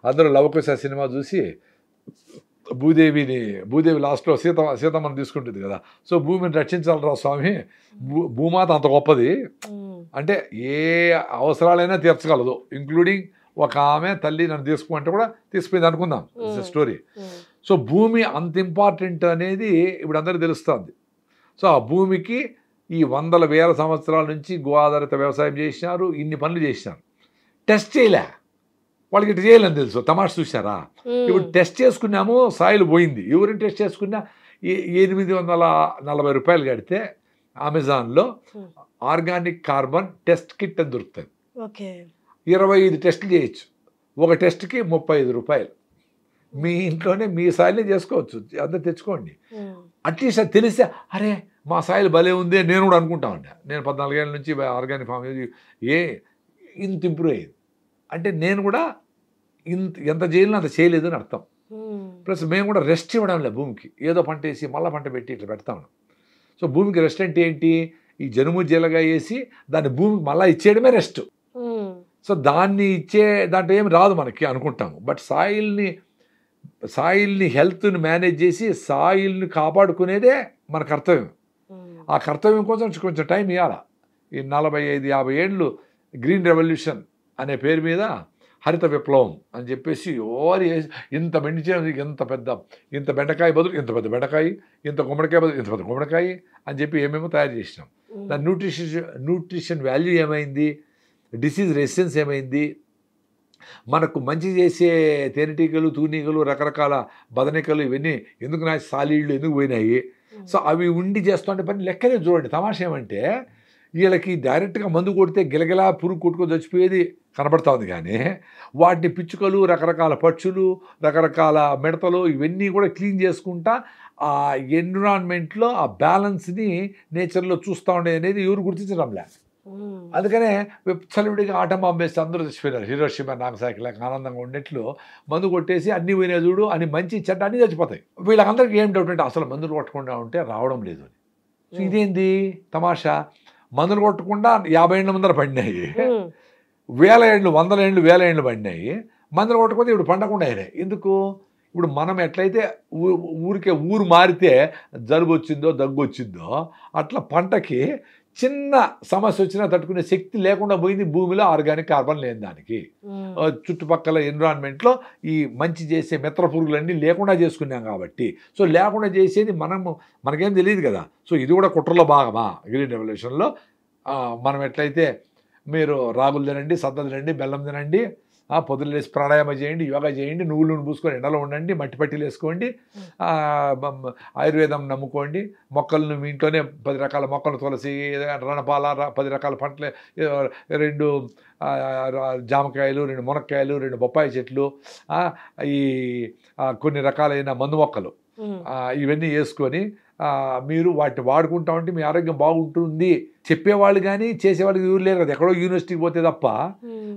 అందరూ లవకుశ సినిమా చూసి భూదేవిని భూదేవి లాస్ట్లో సీత సీతమ్మని తీసుకుంటుంది కదా సో భూమిని రక్షించాలరా స్వామి భూమాత అంత గొప్పది అంటే ఏ అవసరాలైనా తీర్చగలదు ఇంక్లూడింగ్ ఒక ఆమె తల్లి నన్ను తీసుకోమంటే కూడా తీసుకుపోయింది అనుకుందాం స్టోరీ సో భూమి అంత ఇంపార్టెంట్ అనేది ఇప్పుడు అందరికీ తెలుస్తుంది సో ఆ భూమికి ఈ వందల వేల సంవత్సరాల నుంచి గో ఆధారిత వ్యవసాయం చేసినారు ఇన్ని పనులు చేసినారు టెస్ట్ చేయలే వాళ్ళకి ఇటు చేయలేని తెలుసు తమాష చూసారా ఇప్పుడు టెస్ట్ చేసుకున్నాము సాయిల్ పోయింది ఎవరిని టెస్ట్ చేసుకున్నా ఎనిమిది వందల నలభై రూపాయలు కడితే అమెజాన్లో ఆర్గానిక్ కార్బన్ టెస్ట్ కిట్ అని దొరుకుతుంది ఇరవై ఐదు టెస్టులు చేయొచ్చు ఒక టెస్ట్కి ముప్పై ఐదు రూపాయలు మీ ఇంట్లోనే మీ సాయిల్ని చేసుకోవచ్చు అంత తెచ్చుకోండి అట్లీస్ట్ అది తెలిస్తే అరే మా సాయిల్ భలే ఉంది నేను కూడా అనుకుంటామంట నేను పద్నాలుగేళ్ళ నుంచి ఆర్గానిక్ ఫామ్ ఏ ఇంత ఇంప్రూవ్ అయ్యేది అంటే నేను కూడా ఇంత ఎంత చేయలేను అంత చేయలేదు అని అర్థం ప్లస్ మేము కూడా రెస్ట్ ఇవ్వడం లేదు భూమికి ఏదో పంట వేసి మళ్ళీ పంట పెట్టి ఇట్లా పెడతాం సో భూమికి రెస్ట్ అంటే ఏంటి ఈ జనుము జీలగా వేసి దాన్ని భూమికి మళ్ళీ ఇచ్చేయడమే రెస్ట్ సో దాన్ని ఇచ్చే దాంట్లో ఏమి రాదు మనకి అనుకుంటాము బట్ సాయిల్ని సాయిల్ని హెల్త్ని మేనేజ్ చేసి సాయిల్ని కాపాడుకునేదే మన కర్తవ్యం ఆ కర్తవ్యం కోసం కొంచెం టైం ఇవ్వాల ఈ నలభై ఐదు యాభై ఏళ్ళు గ్రీన్ రెవల్యూషన్ అనే పేరు మీద హరిత విప్లవం అని చెప్పేసి ఓరి ఇంత చేయడం ఇంత పెద్ద ఇంత బెండకాయ బదులు ఇంత పెద్ద బెండకాయ ఇంత గుమ్మడికాయ బదులు ఇంత పెద్ద గుమ్మడికాయ అని చెప్పి ఏమేమో తయారు చేసినాం దాని న్యూట్రిషన్ న్యూట్రిషన్ వాల్యూ ఏమైంది డిసీజ్ రెసిస్టెన్స్ ఏమైంది మనకు మంచి చేసే తేనెటీగలు తూనీగలు రకరకాల బదనికలు ఇవన్నీ ఎందుకు నా సాలీళ్ళు ఎందుకు పోయినాయి సో అవి ఉండి చేస్తుంటే పని లెక్కలే చూడండి తమాష ఏమంటే వీళ్ళకి డైరెక్ట్గా మందు కొడితే గిలగిలా పురుగు కొట్టుకొని చచ్చిపోయేది కనబడుతుంది కానీ వాటిని పిచ్చుకలు రకరకాల పక్షులు రకరకాల మిడతలు ఇవన్నీ కూడా క్లీన్ చేసుకుంటా ఆ ఎన్విరాన్మెంట్లో ఆ బ్యాలెన్స్ని నేచర్లో చూస్తూ ఉండేది అనేది ఎవరు గుర్తించడంలే అందుకనే విప్సలుడికి ఆటం పంపేస్తే అందరూ చచ్చిపోయినారు హీరోషిమ నాగసాకి లాగా ఆనందంగా ఉండేట్లు మందు కొట్టేసి అన్ని పోయినా చూడు అని మంచి చెడ్డ అన్నీ చచ్చిపోతాయి వీళ్ళందరికీ ఏం డౌట్ అంటే అసలు మందులు కొట్టకుండా ఉంటే రావడం లేదు అని సో ఇదేంది తమాషా మందులు కొట్టకుండా యాభై ఏళ్ళ ముందర పడినాయి వేల ఏళ్ళు వందల ఏళ్ళు వేల ఏళ్ళు పడినాయి మందులు కొట్టకపోతే ఇప్పుడు పండకుండా అయినాయి ఎందుకు ఇప్పుడు మనం ఎట్లయితే ఊరికే ఊరు మారితే జలుబు వచ్చిందో దగ్గు వచ్చిందో అట్లా పంటకి చిన్న సమస్య వచ్చినా తట్టుకునే శక్తి లేకుండా పోయింది భూమిలో ఆర్గానిక్ కార్బన్ లేని దానికి చుట్టుపక్కల ఎన్విరాన్మెంట్లో ఈ మంచి చేసే మిత్ర పురుగులన్నీ లేకుండా చేసుకున్నాం కాబట్టి సో లేకుండా చేసేది మనము మనకేం తెలియదు కదా సో ఇది కూడా కుట్రలో భాగమా గ్రీన్ రెవల్యూషన్లో మనం ఎట్లయితే మీరు రాగులు తినండి సద్దలు తినండి బెల్లం తినండి పొద్దున్న లేచి ప్రాణాయామ చేయండి యోగా చేయండి నువ్వులు పూసుకొని ఎండలో ఉండండి మట్టి పట్టీలు వేసుకోండి ఆయుర్వేదం నమ్ముకోండి మొక్కలను మీ ఇంట్లోనే పది రకాల మొక్కలు తులసి రణపాల పది రకాల పంటలు రెండు జామకాయలు రెండు మునక్కాయలు రెండు బొప్పాయి చెట్లు ఈ కొన్ని రకాలైన మందు మొక్కలు ఇవన్నీ వేసుకొని మీరు వాటిని వాడుకుంటామంటే మీ ఆరోగ్యం బాగుంటుంది చెప్పేవాళ్ళు కానీ చేసేవాళ్ళు ఎవరు లేరు కదా ఎక్కడో యూనివర్సిటీకి పోతే తప్ప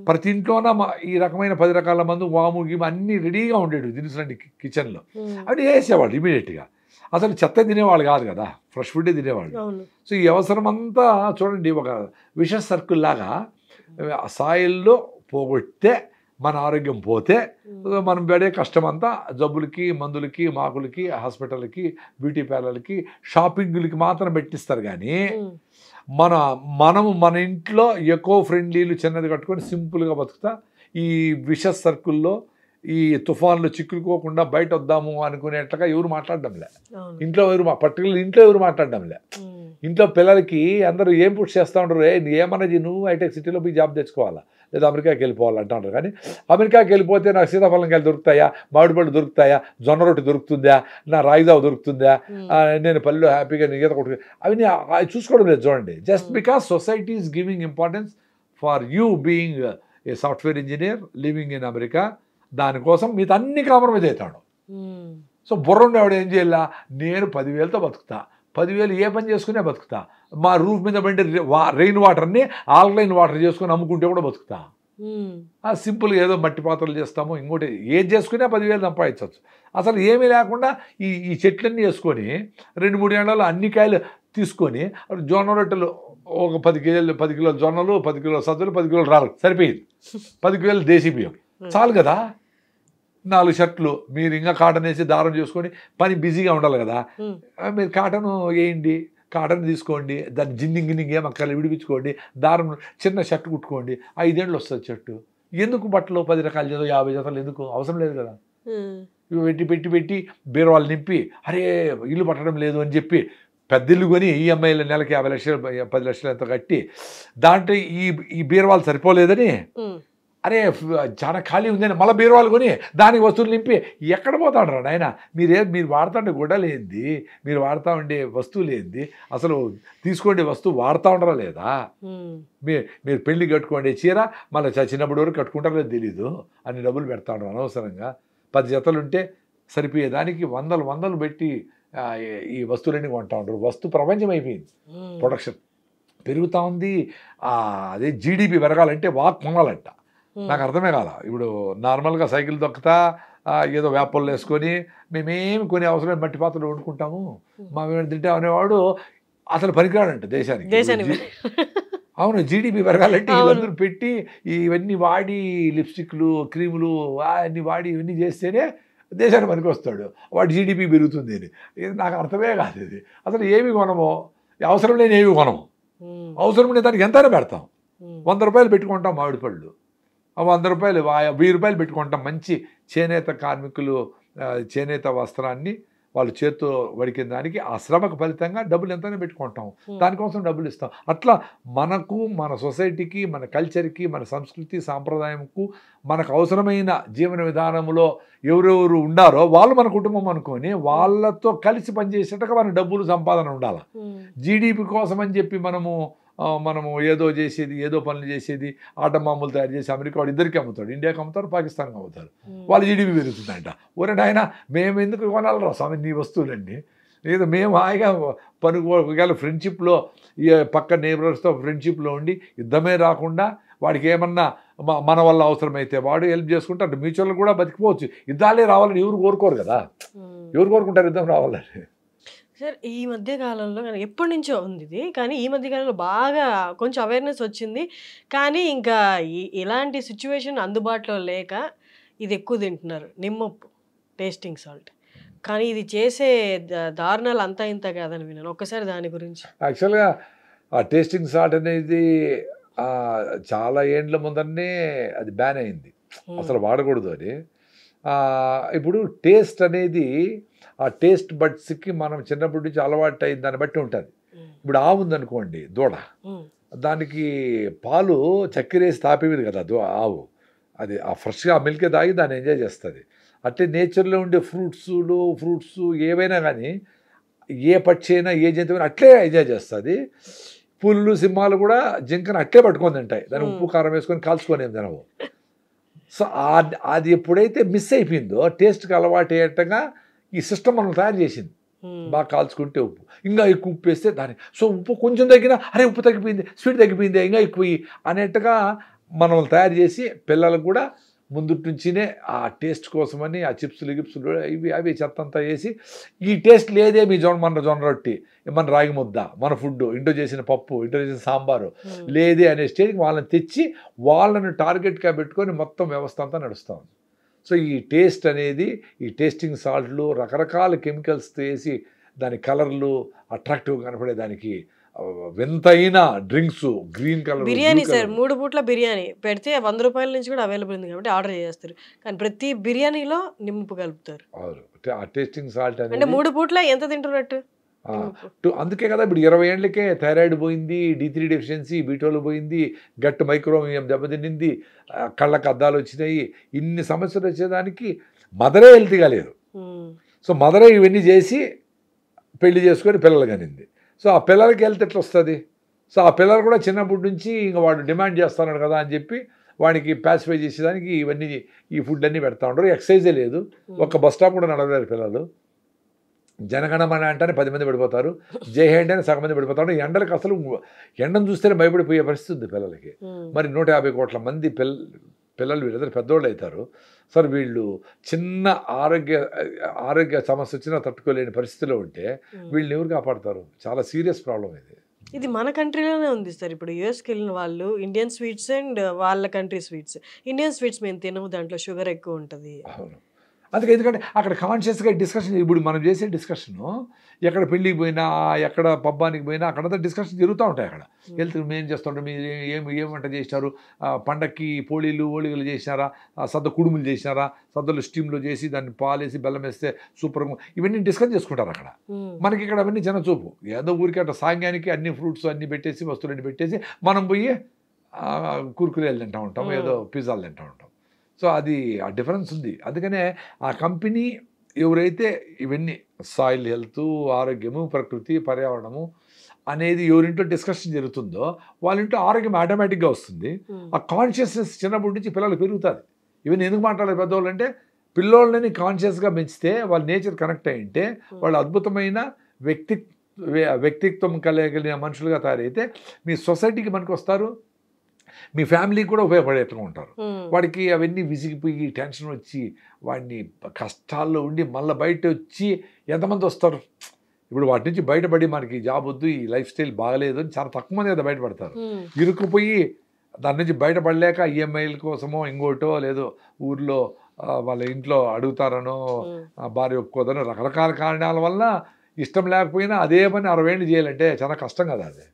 ప్రతి ఇంట్లోన ఈ రకమైన పది రకాల మందు వాము గీము అన్నీ రెడీగా ఉండేవి దినుసులండి కిచెన్లో అవి వేసేవాళ్ళు ఇమీడియట్గా అసలు చెత్త తినేవాళ్ళు కాదు కదా ఫ్రెష్ ఫుడ్ తినేవాళ్ళు సో ఈ అవసరం అంతా చూడండి ఒక విష సర్కిల్ లాగా సాయిల్లో పోగొట్టే మన ఆరోగ్యం పోతే మనం పడే కష్టం అంతా జబ్బులకి మందులకి మాకులకి హాస్పిటల్కి బ్యూటీ పార్లర్లకి షాపింగ్లకి మాత్రం పెట్టిస్తారు కానీ మన మనము మన ఇంట్లో ఎకో ఫ్రెండ్లీలు చిన్నది కట్టుకొని సింపుల్గా బతుకుతా ఈ విష సర్కుల్లో ఈ తుఫాన్లు చిక్కులుకోకుండా బయట వద్దాము అనుకునేట్లుగా ఎవరు మాట్లాడడంలే ఇంట్లో ఎవరు పర్టికులర్ ఇంట్లో ఎవరు మాట్లాడడంలే ఇంట్లో పిల్లలకి అందరూ ఏం పుట్టి చేస్తూ ఉంటారు ఏ ఏమనేది నువ్వు హైటెక్ సిటీలో పోయి జాబ్ తెచ్చుకోవాలా లేదా అమెరికాకి వెళ్ళిపోవాలంటూ ఉంటారు కానీ అమెరికాకి వెళ్ళిపోతే నాకు సీతాఫలంకాయలు దొరుకుతాయా పళ్ళు దొరుకుతాయా జొన్న రొట్టె దొరుకుతుందా నా రాయిదావ దొరుకుతుందా hmm. నేను పల్లెలో హ్యాపీగా ఈత కొట్టు అవి అవి చూసుకోవడం లేదు చూడండి just because society is giving importance for you being a software engineer living in America దానికోసం మీతో అన్ని కాంప్రమైజ్ అవుతాడు సో hmm. బుర్రండేవాడు ఏం చేయాల నేను పదివేలతో బతుకుతా పదివేలు ఏ పని చేసుకునే బతుకుతా మా రూఫ్ మీద పడి రెయిన్ వాటర్ని ఆల్కలైన్ వాటర్ చేసుకుని అమ్ముకుంటే కూడా బతుకుతా ఆ సింపుల్గా ఏదో మట్టి పాత్రలు చేస్తాము ఇంకోటి ఏది చేసుకునే పదివేలు సంపాదించవచ్చు అసలు ఏమీ లేకుండా ఈ ఈ చెట్లన్నీ వేసుకొని రెండు మూడు ఏళ్ళలో అన్ని కాయలు తీసుకొని జొన్న రొట్టెలు ఒక పది కేజీలు పది కిలోల జొన్నలు పది కిలోల సజ్జలు పది కిలోలు రాళ్ళు సరిపోయింది పది కిలోల దేశీ బియ్యం చాలు కదా నాలుగు షర్ట్లు మీరు ఇంకా కాటన్ వేసి దారం చేసుకోండి పని బిజీగా ఉండాలి కదా మీరు కాటన్ వేయండి కాటన్ తీసుకోండి దాన్ని జిన్నింగ్ గిన్నింగ్ ఏం అక్కర్లేదు విడిపించుకోండి దారం చిన్న షర్ట్ కుట్టుకోండి ఐదేళ్ళు వస్తుంది షర్టు ఎందుకు బట్టలు పది రకాల జతలు యాభై జతలు ఎందుకు అవసరం లేదు కదా ఇవి పెట్టి పెట్టి పెట్టి బీరవాళ్ళు నింపి అరే ఇల్లు పట్టడం లేదు అని చెప్పి పెద్ద ఇల్లు కొని ఈఎంఐలు నెలకి యాభై లక్షలు పది లక్షలు ఎంత కట్టి దాంట్లో ఈ ఈ బీరవాళ్ళు సరిపోలేదని అరే చాలా ఖాళీ ఉందని మళ్ళీ బీరువాళ్ళు కొని దానికి వస్తువులు నింపి ఎక్కడ పోతాడు రా నాయన మీరే మీరు ఉండే గుడ్డలు ఏంది మీరు వాడుతూ ఉండే వస్తువు ఏంది అసలు తీసుకోండి వస్తువు వాడుతూ ఉండరా లేదా మీరు పెళ్లి కట్టుకోండి చీర మళ్ళీ చిన్నప్పటి వరకు కట్టుకుంటారో తెలీదు అన్ని డబ్బులు పెడతా ఉండరు అనవసరంగా పది జతలుంటే సరిపోయేదానికి వందలు వందలు పెట్టి ఈ వస్తువులన్నీ కొంటా ఉండరు వస్తు ప్రపంచం అయిపోయింది ప్రొడక్షన్ పెరుగుతూ ఉంది అదే జీడిపి పెరగాలంటే వాక్ కొనాలంట Hmm. నాకు అర్థమే కాల ఇప్పుడు నార్మల్గా సైకిల్ దొక్కుతా ఏదో వేపల్లో వేసుకొని మేమేమి కొన్ని అవసరమైన మట్టి పాత్రలు వండుకుంటాము hmm. మా మేము తింటాం అనేవాడు అసలు పనికిరాడంట దేశానికి అవును జీడిపి పెరగాలంటే ఇవన్నీ పెట్టి ఇవన్నీ వాడి లిప్స్టిక్లు క్రీములు అవన్నీ వాడి ఇవన్నీ చేస్తేనే దేశానికి పనికి వస్తాడు వాడి జీడిపి పెరుగుతుంది అని ఇది నాకు అర్థమే కాదు ఇది అసలు ఏమి కొనము అవసరం లేని ఏమి కొనము hmm. అవసరం లేని దానికి ఎంతైనా పెడతాం వంద రూపాయలు పెట్టుకుంటాం మామిడి పళ్ళు వంద రూపాయలు వెయ్యి రూపాయలు పెట్టుకుంటాం మంచి చేనేత కార్మికులు చేనేత వస్త్రాన్ని వాళ్ళు చేతితో వడికిన దానికి ఆ శ్రమకు ఫలితంగా డబ్బులు ఎంతనే పెట్టుకుంటాం దానికోసం డబ్బులు ఇస్తాం అట్లా మనకు మన సొసైటీకి మన కల్చర్కి మన సంస్కృతి సాంప్రదాయంకు మనకు అవసరమైన జీవన విధానంలో ఎవరెవరు ఉండారో వాళ్ళు మన కుటుంబం అనుకొని వాళ్ళతో కలిసి పనిచేసేటట్టుగా మన డబ్బులు సంపాదన ఉండాలి జీడిపి కోసం అని చెప్పి మనము మనము ఏదో చేసేది ఏదో పనులు చేసేది ఆటమామూలు తయారు చేసి అమెరికా వాడు ఇద్దరికి అమ్ముతాడు ఇండియాకి అమ్ముతారు పాకిస్తాన్కి అమ్ముతారు వాళ్ళు జీడిపి పెరుగుతుందంట ఒరే ఆయన మేము ఎందుకు కొనాలరా స్వామి నీ వస్తువులండి లేదు మేము హాయిగా పని ఒకవేళ ఫ్రెండ్షిప్లో పక్క నేబర్స్తో ఫ్రెండ్షిప్లో ఉండి యుద్ధమే రాకుండా వాడికి ఏమన్నా మన వల్ల అవసరమైతే వాడు హెల్ప్ చేసుకుంటాడు మ్యూచువల్ కూడా బతికిపోవచ్చు యుద్ధాలే రావాలని ఎవరు కోరుకోరు కదా ఎవరు కోరుకుంటారు యుద్ధం రావాలని సార్ ఈ మధ్య కాలంలో ఎప్పటి నుంచో ఉంది ఇది కానీ ఈ మధ్య కాలంలో బాగా కొంచెం అవేర్నెస్ వచ్చింది కానీ ఇంకా ఇలాంటి సిచ్యువేషన్ అందుబాటులో లేక ఇది ఎక్కువ తింటున్నారు నిమ్మప్పు టేస్టింగ్ సాల్ట్ కానీ ఇది చేసే దారుణాలు అంతా ఇంత కాదని విన్నాను ఒక్కసారి దాని గురించి యాక్చువల్గా ఆ టేస్టింగ్ సాల్ట్ అనేది చాలా ఏండ్ల ముందరనే అది బ్యాన్ అయింది అసలు వాడకూడదు అని ఇప్పుడు టేస్ట్ అనేది ఆ టేస్ట్ బడ్స్కి మనం చిన్నప్పటి నుంచి అలవాటు అయింది దాన్ని బట్టి ఉంటుంది ఇప్పుడు ఆవు ఉందనుకోండి దూడ దానికి పాలు చక్కెరేసి తాపేది కదా దో ఆవు అది ఆ ఫ్రెష్గా ఆ మిల్కే తాగి దాన్ని ఎంజాయ్ చేస్తుంది అట్లే నేచర్లో ఉండే ఫ్రూట్స్లు ఫ్రూట్స్ ఏవైనా కానీ ఏ పక్షి అయినా ఏ జంతువు అయినా అట్లే ఎంజాయ్ చేస్తుంది పులులు సింహాలు కూడా జింకను అట్లే పట్టుకొని తింటాయి దాన్ని ఉప్పు కారం వేసుకొని కాల్చుకొని ఏం తినవు సో అది ఎప్పుడైతే మిస్ అయిపోయిందో టేస్ట్కి అలవాటు అయ్యేటగా ఈ సిస్టమ్ మనం తయారు చేసింది బాగా కాల్చుకుంటే ఉప్పు ఇంకా ఎక్కువ ఉప్పు వేస్తే దాని సో ఉప్పు కొంచెం తగ్గినా అరే ఉప్పు తగ్గిపోయింది స్వీట్ తగ్గిపోయింది ఇంకా ఎక్కువ అనేట్టుగా మనం తయారు చేసి పిల్లలకు కూడా ముందు నుంచినే ఆ టేస్ట్ కోసమని ఆ చిప్స్లు గిప్స్లు ఇవి అవి చెత్తంతా వేసి ఈ టేస్ట్ లేదే మీ జొన్న మన జొన్న రొట్టి మన రాగి ముద్ద మన ఫుడ్ ఇంట్లో చేసిన పప్పు ఇంట్లో చేసిన సాంబారు లేదే అనే స్టేజ్కి వాళ్ళని తెచ్చి వాళ్ళని టార్గెట్గా పెట్టుకొని మొత్తం వ్యవస్థ అంతా ఉంది సో ఈ టేస్ట్ అనేది ఈ టేస్టింగ్ సాల్ట్లు రకరకాల కెమికల్స్ వేసి దాని కలర్లు అట్రాక్టివ్ కనపడే దానికి వింతైన drinks green colour biryani sir మూడు పూట్ల బిర్యానీ పెడితే వంద రూపాయల నుంచి కూడా అవైలబుల్ ఉంది కాబట్టి ఆర్డర్ చేస్తారు కానీ ప్రతి బిర్యానీలో నింపు కలుపుతారు ఆ టేస్టింగ్ సాల్ట్ అంటే మూడు పూట్ల ఎంత తింటున్నట్టు అందుకే కదా ఇప్పుడు ఇరవై ఏళ్ళకే థైరాయిడ్ పోయింది డి త్రీ డెఫిషియన్సీ బీటోలు పోయింది గట్ మైక్రోమియం దెబ్బతిన్నింది కళ్ళకు అద్దాలు వచ్చినాయి ఇన్ని సమస్యలు వచ్చేదానికి మదరే హెల్తీగా లేదు సో మదరే ఇవన్నీ చేసి పెళ్లి చేసుకొని పిల్లలు కనింది సో ఆ పిల్లలకి హెల్త్ ఎట్లా వస్తుంది సో ఆ పిల్లలు కూడా చిన్నప్పటి నుంచి ఇంక వాడు డిమాండ్ చేస్తున్నాడు కదా అని చెప్పి వాడికి ప్యాసిఫై చేసేదానికి ఇవన్నీ ఈ ఫుడ్ అన్నీ పెడతా ఉండరు ఎక్సర్సైజే లేదు ఒక బస్ స్టాప్ కూడా నడవలేరు పిల్లలు జనగణమన అంటే పది మంది పడిపోతారు జయహేండి అని సగం మంది పడిపోతారు ఎండలకు అసలు ఎండను చూస్తేనే భయపడిపోయే పరిస్థితి ఉంది పిల్లలకి మరి నూట యాభై కోట్ల మంది పిల్లలు పిల్లలు వీళ్ళందరూ పెద్దోళ్ళు అవుతారు సార్ వీళ్ళు చిన్న ఆరోగ్య ఆరోగ్య సమస్య వచ్చినా తట్టుకోలేని పరిస్థితిలో ఉంటే వీళ్ళని ఎవరు కాపాడతారు చాలా సీరియస్ ప్రాబ్లం ఇది ఇది మన కంట్రీలోనే ఉంది సార్ ఇప్పుడు యుఎస్కి వెళ్ళిన వాళ్ళు ఇండియన్ స్వీట్స్ అండ్ వాళ్ళ కంట్రీ స్వీట్స్ ఇండియన్ స్వీట్స్ మేము తినము దాంట్లో షుగర్ ఎక్కువ ఉంటుంది అవును అందుకే ఎందుకంటే అక్కడ కాన్షియస్గా డిస్కషన్ ఇప్పుడు మనం చేసే డిస్కషను ఎక్కడ పెళ్ళికి పోయినా ఎక్కడ పబ్బానికి పోయినా అక్కడంతా డిస్కషన్ జరుగుతూ ఉంటాయి అక్కడ హెల్త్ మేము చేస్తుంటే మీరు ఏమి ఏం వంట చేసినారు పండక్కి పోళీలు ఓళిగలు చేసినారా సద్ద కుడుములు చేసినారా సద్దలు స్టీమ్లో చేసి దాన్ని పాలేసి బెల్లం వేస్తే సూపర్గా ఇవన్నీ డిస్కస్ చేసుకుంటారు అక్కడ మనకి ఇక్కడ అవన్నీ జనచూపు ఏదో ఊరికి అట్లా సాంగ్యానికి అన్ని ఫ్రూట్స్ అన్ని పెట్టేసి వస్తువులన్నీ పెట్టేసి మనం పోయి కూర్కులేలు తింటూ ఉంటాం ఏదో పిజ్జాలు తింటూ ఉంటాం సో అది ఆ డిఫరెన్స్ ఉంది అందుకనే ఆ కంపెనీ ఎవరైతే ఇవన్నీ సాయిల్ హెల్త్ ఆరోగ్యము ప్రకృతి పర్యావరణము అనేది ఎవరింటో డిస్కషన్ జరుగుతుందో ఇంటో ఆరోగ్యం ఆటోమేటిక్గా వస్తుంది ఆ కాన్షియస్నెస్ చిన్నప్పటి నుంచి పిల్లలు పెరుగుతారు ఇవన్నీ ఎందుకు మాట్లాడే పెద్దవాళ్ళు అంటే పిల్లోళ్ళని కాన్షియస్గా పెంచితే వాళ్ళ నేచర్ కనెక్ట్ అయ్యింటే వాళ్ళు అద్భుతమైన వ్యక్తి వ్యక్తిత్వం కలగలిగిన మనుషులుగా తయారైతే మీ సొసైటీకి మనకు వస్తారు మీ ఫ్యామిలీకి కూడా ఉపయోగపడేట్లు ఉంటారు వాడికి అవన్నీ విసిగిపోయి టెన్షన్ వచ్చి వాడిని కష్టాల్లో ఉండి మళ్ళీ బయట వచ్చి ఎంతమంది వస్తారు ఇప్పుడు వాటి నుంచి బయటపడి మనకి జాబ్ వద్దు ఈ లైఫ్ స్టైల్ బాగలేదు అని చాలా తక్కువ మంది అయితే బయటపడతారు ఇరుక్కుపోయి దాని నుంచి బయటపడలేక ఈఎంఐల కోసమో ఇంకోటో లేదో ఊర్లో వాళ్ళ ఇంట్లో అడుగుతారనో భార్య ఒప్పుకోదనో రకరకాల కారణాల వల్ల ఇష్టం లేకపోయినా అదే పని అరవై ఏళ్ళు చేయాలంటే చాలా కష్టం కదా అది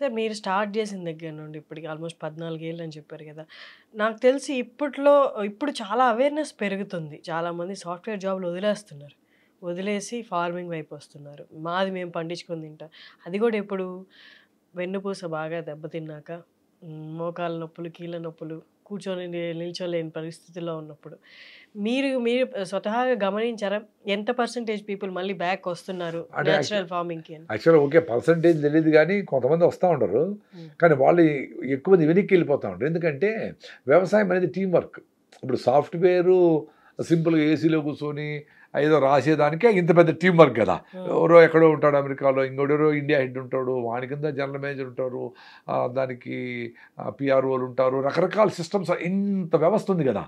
సార్ మీరు స్టార్ట్ చేసిన దగ్గర నుండి ఇప్పటికి ఆల్మోస్ట్ పద్నాలుగేళ్ళు అని చెప్పారు కదా నాకు తెలిసి ఇప్పట్లో ఇప్పుడు చాలా అవేర్నెస్ పెరుగుతుంది చాలామంది సాఫ్ట్వేర్ జాబ్లు వదిలేస్తున్నారు వదిలేసి ఫార్మింగ్ వైపు వస్తున్నారు మాది మేము పండించుకొని తింటాం అది కూడా ఎప్పుడు వెన్నుపూస బాగా దెబ్బతిన్నాక మోకాల నొప్పులు కీళ్ళ నొప్పులు కూర్చొని నిల్చోలేని పరిస్థితుల్లో ఉన్నప్పుడు మీరు మీరు స్వతహాగా గమనించారా ఎంత పర్సంటేజ్ పీపుల్ మళ్ళీ బ్యాక్ వస్తున్నారు నేచురల్ ఫార్మింగ్కి యాక్చువల్ ఓకే పర్సంటేజ్ తెలియదు కానీ కొంతమంది వస్తూ ఉండరు కానీ వాళ్ళు ఎక్కువ మంది వెనక్కి వెళ్ళిపోతూ ఉంటారు ఎందుకంటే వ్యవసాయం అనేది టీం వర్క్ ఇప్పుడు సాఫ్ట్వేరు సింపుల్గా ఏసీలో కూర్చొని ఏదో రాసేదానికే ఇంత పెద్ద టీం వర్క్ కదా ఎవరో ఎక్కడో ఉంటాడు అమెరికాలో ఇంకోడెవరో ఇండియా హెడ్ ఉంటాడు వాని కింద జనరల్ మేనేజర్ ఉంటారు దానికి పిఆర్ఓలు ఉంటారు రకరకాల సిస్టమ్స్ ఇంత వ్యవస్థ ఉంది కదా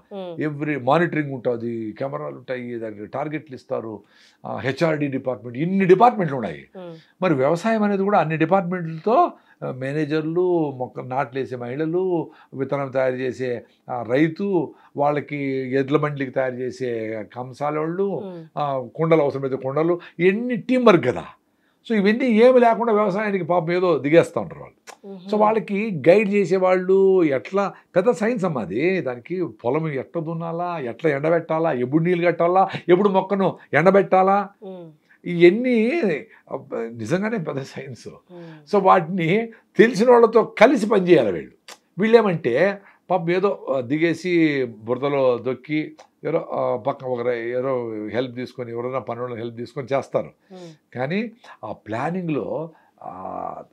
ఎవ్రీ మానిటరింగ్ ఉంటుంది కెమెరాలు ఉంటాయి దానికి టార్గెట్లు ఇస్తారు హెచ్ఆర్డి డిపార్ట్మెంట్ ఇన్ని డిపార్ట్మెంట్లు ఉన్నాయి మరి వ్యవసాయం అనేది కూడా అన్ని డిపార్ట్మెంట్లతో మేనేజర్లు మొక్క నాట్లేసే మహిళలు విత్తనం తయారు చేసే రైతు వాళ్ళకి ఎడ్ల బండ్లకి తయారు చేసే కంసాల వాళ్ళు కుండలు అవసరమైతే కుండలు ఇవన్నీ టీం వర్క్ కదా సో ఇవన్నీ ఏమి లేకుండా వ్యవసాయానికి పాపం ఏదో దిగేస్తూ ఉంటారు వాళ్ళు సో వాళ్ళకి గైడ్ చేసేవాళ్ళు ఎట్లా పెద్ద సైన్స్ అమ్మ అది దానికి పొలం ఎట్లా దున్నాలా ఎట్లా ఎండబెట్టాలా ఎప్పుడు నీళ్ళు కట్టాలా ఎప్పుడు మొక్కను ఎండబెట్టాలా ఇవన్నీ నిజంగానే పెద్ద సైన్స్ సో వాటిని తెలిసిన వాళ్ళతో కలిసి పనిచేయాలి వీళ్ళు వీళ్ళేమంటే పాప ఏదో దిగేసి బురదలో దొక్కి ఎవరో పక్క ఒక ఎవరో హెల్ప్ తీసుకొని ఎవరైనా పనులను హెల్ప్ తీసుకొని చేస్తారు కానీ ఆ ప్లానింగ్లో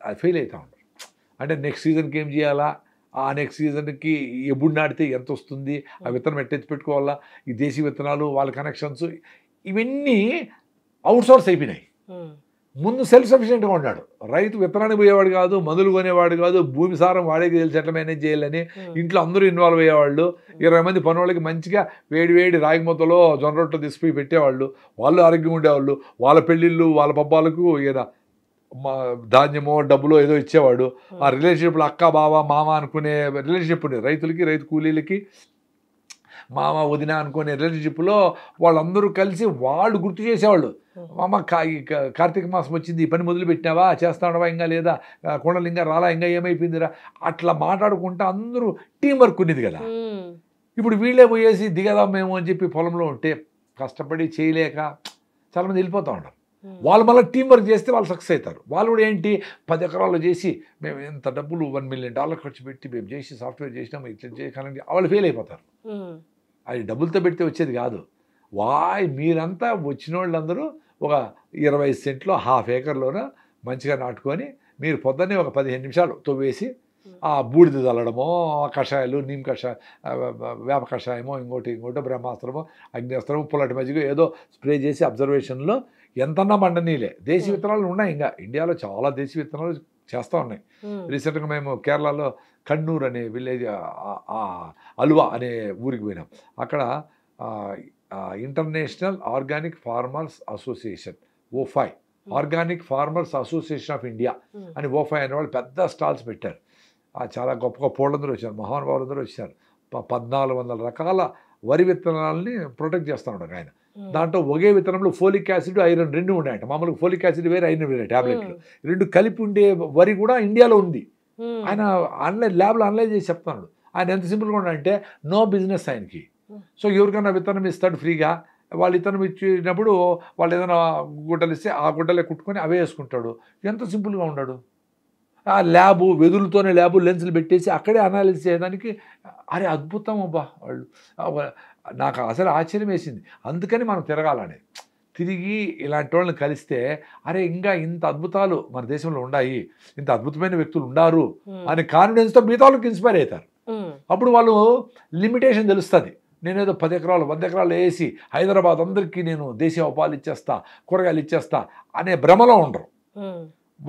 అది ఫెయిల్ అవుతూ ఉంటారు అంటే నెక్స్ట్ సీజన్కి ఏం చేయాలా ఆ నెక్స్ట్ సీజన్కి ఎప్పుడు నాటితే ఎంత వస్తుంది ఆ విత్తనం ఎట్టెచ్చి పెట్టుకోవాలా ఈ దేశీ విత్తనాలు వాళ్ళ కనెక్షన్స్ ఇవన్నీ అవుట్సోర్స్ అయిపోయినాయి ముందు సెల్ఫ్ సఫిషియెంట్గా ఉన్నాడు రైతు విత్తనానికి పోయేవాడు కాదు మందులు కొనేవాడు కాదు భూమి సారం వాడేకి తెలిసి ఎట్లా మేనేజ్ చేయాలని ఇంట్లో అందరూ ఇన్వాల్వ్ అయ్యేవాళ్ళు ఇరవై మంది వాళ్ళకి మంచిగా వేడి వేడి రాగి మొత్తలో జొన్న రొట్టెలు తీసిపోయి పెట్టేవాళ్ళు వాళ్ళు ఆరోగ్యం ఉండేవాళ్ళు వాళ్ళ పెళ్ళిళ్ళు వాళ్ళ పబ్బాలకు మా ధాన్యమో డబ్బులో ఏదో ఇచ్చేవాడు ఆ రిలేషన్షిప్లో అక్క బావ మామ అనుకునే రిలేషన్షిప్ ఉండేది రైతులకి రైతు కూలీలకి మామ వదిన అనుకునే రిలేషన్షిప్లో వాళ్ళందరూ కలిసి వాళ్ళు గుర్తు చేసేవాళ్ళు మామ కార్తీక మాసం వచ్చింది పని మొదలు పెట్టినావా చేస్తాడవా ఇంకా లేదా కొండలింగా రాలా ఇంకా ఏమైపోయిందిరా అట్లా మాట్లాడుకుంటా అందరూ టీం వర్క్ ఉండేది కదా ఇప్పుడు వీళ్ళే పోయేసి దిగదాం మేము అని చెప్పి పొలంలో ఉంటే కష్టపడి చేయలేక చాలామంది వెళ్ళిపోతూ ఉంటారు వాళ్ళు మళ్ళీ టీం వర్క్ చేస్తే వాళ్ళు సక్సెస్ అవుతారు వాళ్ళు కూడా ఏంటి పది ఎకరాలు చేసి మేము ఎంత డబ్బులు వన్ మిలియన్ డాలర్ ఖర్చు పెట్టి మేము చేసి సాఫ్ట్వేర్ చేసినాము ఇట్లా చేయాలంటే వాళ్ళు ఫెయిల్ అయిపోతారు అది డబ్బులతో పెడితే వచ్చేది కాదు వాయ్ మీరంతా వచ్చిన వాళ్ళందరూ ఒక ఇరవై సెంట్లో హాఫ్ ఏకర్లోనూ మంచిగా నాటుకొని మీరు పొద్దున్నే ఒక పదిహేను నిమిషాలు తొవ్వేసి ఆ బూడిద చల్లడమో కషాయాలు నీమ్ కషాయ వేప కషాయమో ఇంకోటి ఇంకోటి బ్రహ్మాస్త్రమో అగ్నిస్త్రమో పుల్లటి మజ్జిగో ఏదో స్ప్రే చేసి అబ్జర్వేషన్లో ఎంతన్నా పండనీలే దేశీ hmm. విత్తనాలు ఉన్నాయి ఇంకా ఇండియాలో చాలా దేశీ విత్తనాలు చేస్తూ ఉన్నాయి రీసెంట్గా మేము కేరళలో కన్నూర్ అనే విలేజ్ అల్వా అనే ఊరికి పోయినాం అక్కడ international organic farmers association OFAI organic farmers association of India అని ఓఫై అనే వాళ్ళు పెద్ద స్టాల్స్ పెట్టారు చాలా గొప్ప గొప్ప పోళ్ళందరూ వచ్చారు మహానుభావులందరూ వచ్చారు పద్నాలుగు వందల రకాల వరి విత్తనాలని ప్రొటెక్ట్ చేస్తూ ఉన్నాడు ఆయన దాంట్లో ఒకే విత్తనంలో ఫోలిక్ యాసిడ్ ఐరన్ రెండు ఉన్నాయంట మామూలుగా ఫోలిక్ యాసిడ్ వేరే ఐరన్ వేరే ట్యాబ్లెట్లు రెండు కలిపి ఉండే వరి కూడా ఇండియాలో ఉంది ఆయన ఆన్లైన్ ల్యాబ్లో అనలైజ్ చేసి చెప్తున్నాడు ఆయన ఎంత సింపుల్గా ఉన్నాడంటే నో బిజినెస్ ఆయనకి సో ఎవరికైనా విత్తనం ఇస్తాడు ఫ్రీగా వాళ్ళు ఇతను ఇచ్చినప్పుడు వాళ్ళు ఏదైనా గుడ్డలు ఇస్తే ఆ గుడ్డలే కుట్టుకొని అవే వేసుకుంటాడు ఎంత సింపుల్గా ఉన్నాడు ఆ ల్యాబు వెదులతోనే ల్యాబు లెన్సులు పెట్టేసి అక్కడే అనాలిసిస్ చేయడానికి అరే అద్భుతం అబ్బా వాళ్ళు నాకు అసలు ఆశ్చర్యం వేసింది అందుకని మనం తిరగాలని తిరిగి ఇలాంటి వాళ్ళని కలిస్తే అరే ఇంకా ఇంత అద్భుతాలు మన దేశంలో ఉన్నాయి ఇంత అద్భుతమైన వ్యక్తులు ఉండారు అనే కాన్ఫిడెన్స్తో మిగతా వాళ్ళకి ఇన్స్పైర్ అవుతారు అప్పుడు వాళ్ళు లిమిటేషన్ తెలుస్తుంది నేనేదో పది ఎకరాలు వంద ఎకరాలు వేసి హైదరాబాద్ అందరికీ నేను దేశీయ ఉపాధి ఇచ్చేస్తా కూరగాయలు ఇచ్చేస్తా అనే భ్రమలో ఉండరు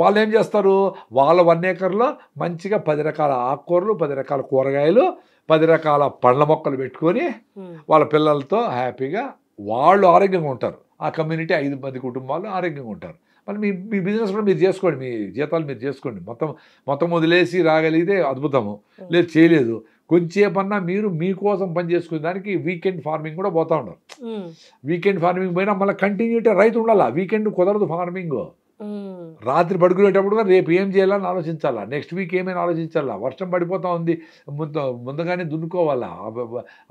వాళ్ళు ఏం చేస్తారు వాళ్ళ వన్ ఏకర్లో మంచిగా పది రకాల ఆకుకూరలు పది రకాల కూరగాయలు పది రకాల పండ్ల మొక్కలు పెట్టుకొని వాళ్ళ పిల్లలతో హ్యాపీగా వాళ్ళు ఆరోగ్యంగా ఉంటారు ఆ కమ్యూనిటీ ఐదు మంది కుటుంబాలు ఆరోగ్యంగా ఉంటారు మరి మీ మీ బిజినెస్ కూడా మీరు చేసుకోండి మీ జీతాలు మీరు చేసుకోండి మొత్తం మొత్తం వదిలేసి రాగలిగితే అద్భుతము లేదు చేయలేదు కొంచెంసేపన్నా మీరు మీకోసం పని చేసుకునే దానికి వీకెండ్ ఫార్మింగ్ కూడా పోతా ఉండరు వీకెండ్ ఫార్మింగ్ పోయినా మళ్ళీ కంటిన్యూటీ రైతు ఉండాలా వీకెండ్ కుదరదు ఫార్మింగ్ రాత్రి పడుకునేటప్పుడు కూడా రేపు ఏం చేయాలని ఆలోచించాలా నెక్స్ట్ వీక్ ఏమైనా ఆలోచించాలా వర్షం పడిపోతూ ఉంది ముందుగానే దున్నుకోవాలా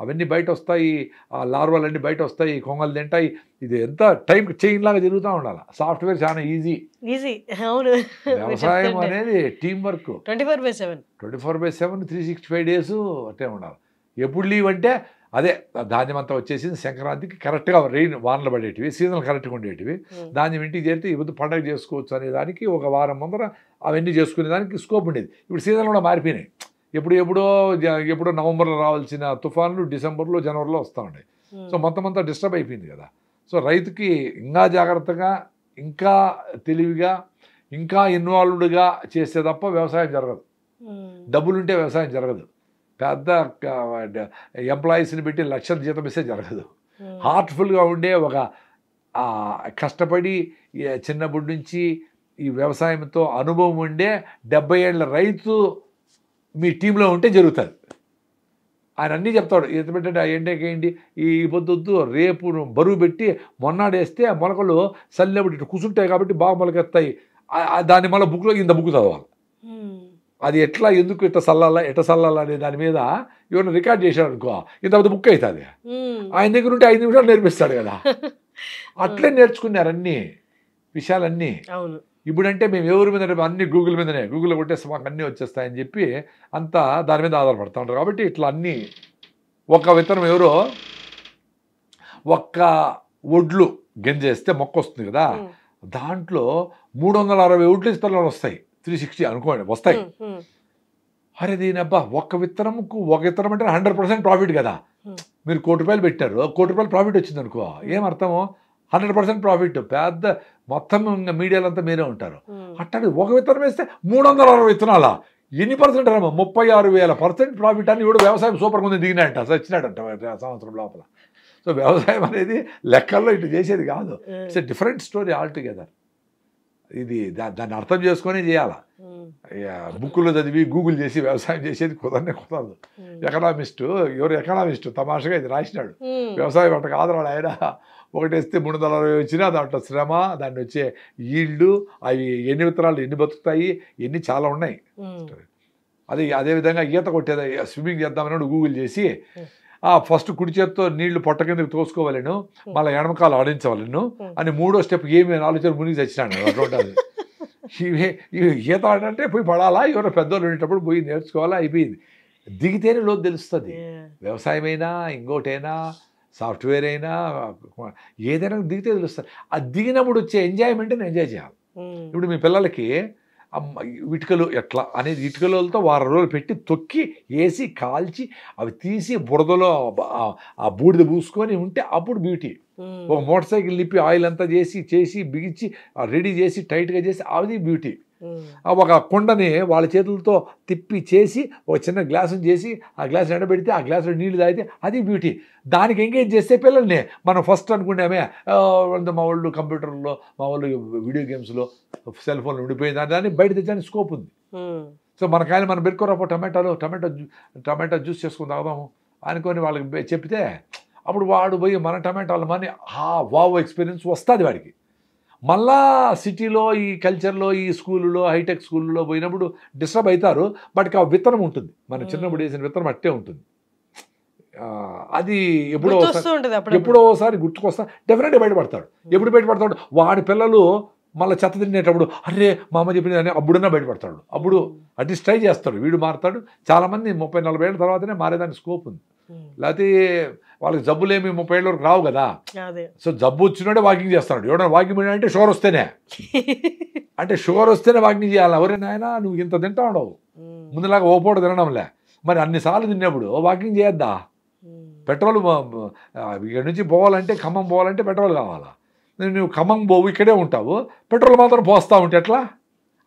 అవన్నీ బయట వస్తాయి ఆ లార్వాలన్నీ బయట వస్తాయి కొంగలు తింటాయి ఇది ఎంత టైం చైన్ లాగా జరుగుతూ ఉండాలి సాఫ్ట్వేర్ చాలా ఈజీ ఈజీ అవును వ్యవసాయం అనేది team work twenty four by seven twenty four by seven three sixty five days అట్టే ఉండాలి ఎప్పుడు లీవ్ అంటే అదే ధాన్యం అంతా వచ్చేసింది సంక్రాంతికి కరెక్ట్గా రెయిన్ వానలు పడేటివి సీజన్లు కరెక్ట్గా ఉండేటివి ధాన్యం ఇంటికి చేరితే ఇవ్వదు పండగ చేసుకోవచ్చు అనే దానికి ఒక వారం ముందర అవన్నీ చేసుకునే దానికి స్కోప్ ఉండేది ఇప్పుడు సీజన్లు కూడా మారిపోయినాయి ఎప్పుడు ఎప్పుడో ఎప్పుడో నవంబర్లో రావాల్సిన తుఫాన్లు డిసెంబర్లో జనవరిలో వస్తూ ఉన్నాయి సో మొత్తం అంతా డిస్టర్బ్ అయిపోయింది కదా సో రైతుకి ఇంకా జాగ్రత్తగా ఇంకా తెలివిగా ఇంకా ఇన్వాల్వ్డ్గా చేస్తే తప్ప వ్యవసాయం జరగదు డబ్బులుంటే వ్యవసాయం జరగదు పెద్ద ఎంప్లాయీస్ని పెట్టి లక్షల జీతం ఇస్తే జరగదు hmm. హార్ట్ఫుల్గా ఉండే ఒక కష్టపడి చిన్నప్పటి నుంచి ఈ వ్యవసాయంతో అనుభవం ఉండే డెబ్బై ఏళ్ళ రైతు మీ టీంలో ఉంటే జరుగుతుంది ఆయన అన్నీ చెప్తాడు ఈత పెట్టండి ఆ ఎండకేయండి ఈ పొద్దు రేపు బరువు పెట్టి మొన్నాడేస్తే మొలకలు సల్లెబడి కూర్చుంటాయి కాబట్టి బాగా మొలకెత్తాయి దాన్ని మళ్ళీ బుక్లో ఇంత బుక్ చదవాలి hmm. అది ఎట్లా ఎందుకు ఇట్ట సల్లాలా ఎట్ట సల్లాలా అనే దాని మీద ఎవరిని రికార్డ్ చేశాడు అనుకో ఇంతమంది బుక్ అవుతుంది ఆయన దగ్గర ఉంటే ఐదు నిమిషాలు నేర్పిస్తాడు కదా అట్లే నేర్చుకున్నారు అన్ని విషయాలన్నీ ఇప్పుడంటే మేము ఎవరి మీద అన్ని గూగుల్ మీదనే గూగుల్ కొట్టేసి మాకు అన్నీ వచ్చేస్తాయని చెప్పి అంతా దాని మీద ఆధారపడతా ఉంటారు కాబట్టి ఇట్లా అన్నీ ఒక విత్తనం ఎవరో ఒక్క ఒడ్లు గెంజేస్తే మొక్క వస్తుంది కదా దాంట్లో మూడు వందల అరవై ఒడ్లు ఇస్తలో వస్తాయి త్రీ సిక్స్టీ అనుకోండి వస్తాయి అరే దీనబ్బా ఒక్క విత్తనంకు ఒక విత్తనం అంటే హండ్రెడ్ పర్సెంట్ ప్రాఫిట్ కదా మీరు కోటి రూపాయలు పెట్టారు కోటి రూపాయలు ప్రాఫిట్ వచ్చింది అనుకో ఏం హండ్రెడ్ పర్సెంట్ ప్రాఫిట్ పెద్ద మొత్తం మీడియాలో అంతా మీరే ఉంటారు అట్టాడు ఒక విత్తనం వేస్తే మూడు వందల అరవై విత్తనాలా ఎన్ని పర్సెంట్ రామా ముప్పై ఆరు వేల పర్సెంట్ ప్రాఫిట్ అని ఇప్పుడు వ్యవసాయం సూపర్గా ఉంది దిగినాయంట వచ్చినాడంట సంవత్సరం లోపల సో వ్యవసాయం అనేది లెక్కల్లో ఇటు చేసేది కాదు ఇట్స్ డిఫరెంట్ స్టోరీ ఆల్టుగెదర్ ఇది దాన్ని అర్థం చేసుకొని చేయాల బుక్కులు చదివి గూగుల్ చేసి వ్యవసాయం చేసేది కుదరనే కుదరదు ఎకనామిస్టు ఎవరు ఎకనామిస్ట్ తమాషగా ఇది రాసినాడు వ్యవసాయం అంటే కాదరాడు ఆయన ఒకటేస్తే మూడు వందల అరవై వచ్చినా దాంట్లో శ్రమ దాన్ని వచ్చే ఈళ్ళు అవి ఎన్ని విత్తనాలు ఎన్ని బతుకుతాయి ఎన్ని చాలా ఉన్నాయి అది అదేవిధంగా ఈత కొట్టేది స్విమ్మింగ్ చేద్దామని గూగుల్ చేసి ఆ ఫస్ట్ కుడి చేత్తో నీళ్లు పొట్ట కిందకి తోసుకోవాలను మళ్ళీ ఎడమకాలు ఆడించవాలను అని మూడో స్టెప్ ఏమి ఆలోచన మునిగి తెచ్చినాను అటువంటి ఇవే ఈత ఆడంటే పోయి పడాలా ఎవరో పెద్దోళ్ళు ఉండేటప్పుడు పోయి నేర్చుకోవాలా అయిపోయింది దిగితేనే లోతు తెలుస్తుంది వ్యవసాయమైనా ఇంకోటైనా సాఫ్ట్వేర్ అయినా ఏదైనా దిగితే తెలుస్తుంది ఆ దిగినప్పుడు వచ్చే ఎంజాయ్మెంట్ని ఎంజాయ్ చేయాలి ఇప్పుడు మీ పిల్లలకి ఇటుకలు ఎట్లా అనేది ఇటుకలతో వారం రోజులు పెట్టి తొక్కి వేసి కాల్చి అవి తీసి బురదలో ఆ బూడిద పూసుకొని ఉంటే అప్పుడు బ్యూటీ ఒక మోటార్ సైకిల్ నిప్పి ఆయిల్ అంతా చేసి చేసి బిగించి రెడీ చేసి టైట్గా చేసి అవి బ్యూటీ ఒక కుండని వాళ్ళ చేతులతో తిప్పి చేసి ఒక చిన్న గ్లాసుని చేసి ఆ గ్లాస్ ఎండబెడితే ఆ గ్లాసులో నీళ్లు తాగితే అది బ్యూటీ దానికి ఎంగేజ్ చేస్తే పిల్లల్ని మనం ఫస్ట్ అనుకున్నామే మా వాళ్ళు కంప్యూటర్లో మా వాళ్ళు వీడియో గేమ్స్లో సెల్ ఫోన్లు ఉండిపోయింది దాన్ని బయట తెచ్చడానికి స్కోప్ ఉంది సో మనకాయన మనం పెట్టుకోరా టమాటాలు టమాటో టమాటా జ్యూస్ చేసుకుని తాగుదాము అనుకొని వాళ్ళకి చెప్తే అప్పుడు వాడు పోయి మన టమాటాలు మని ఆ వావ్ ఎక్స్పీరియన్స్ వస్తుంది వాడికి మళ్ళా సిటీలో ఈ కల్చర్లో ఈ స్కూల్లో హైటెక్ స్కూల్లో పోయినప్పుడు డిస్టర్బ్ అవుతారు బట్ ఆ విత్తనం ఉంటుంది మన చిన్నప్పుడు వేసిన విత్తనం అట్టే ఉంటుంది అది ఎప్పుడో ఎప్పుడో ఒకసారి గుర్తుకొస్తా డెఫినెట్గా బయటపడతాడు ఎప్పుడు బయటపడతాడు వాడి పిల్లలు మళ్ళీ చెత్త తినేటప్పుడు అరే మా అమ్మ చెప్పింది అని అప్పుడన్నా బయటపడతాడు అప్పుడు hmm. అట్లీస్ట్ ట్రై చేస్తాడు వీడు మారుతాడు చాలామంది ముప్పై నలభై ఏళ్ళ తర్వాతనే మారేదానికి స్కోప్ ఉంది hmm. లేకపోతే వాళ్ళకి జబ్బులు ఏమి ముప్పై ఏళ్ళ వరకు రావు కదా సో జబ్బు వచ్చినాడే వాకింగ్ చేస్తాడు ఎవడన్నా వాకింగ్ అంటే షోర్ వస్తేనే అంటే షుగర్ వస్తేనే వాకింగ్ చేయాలి ఎవరైనా ఆయన నువ్వు ఇంత తింటా ఉండవు hmm. ముందులాగా ఓ తినడంలే మరి అన్నిసార్లు తిన్నప్పుడు వాకింగ్ చేయొద్దా పెట్రోల్ ఇక్కడ నుంచి పోవాలంటే ఖమ్మం పోవాలంటే పెట్రోల్ కావాలా నువ్వు ఖమ్మం పోవు ఇక్కడే ఉంటావు పెట్రోల్ మాత్రం పోస్తూ ఉంటే ఎట్లా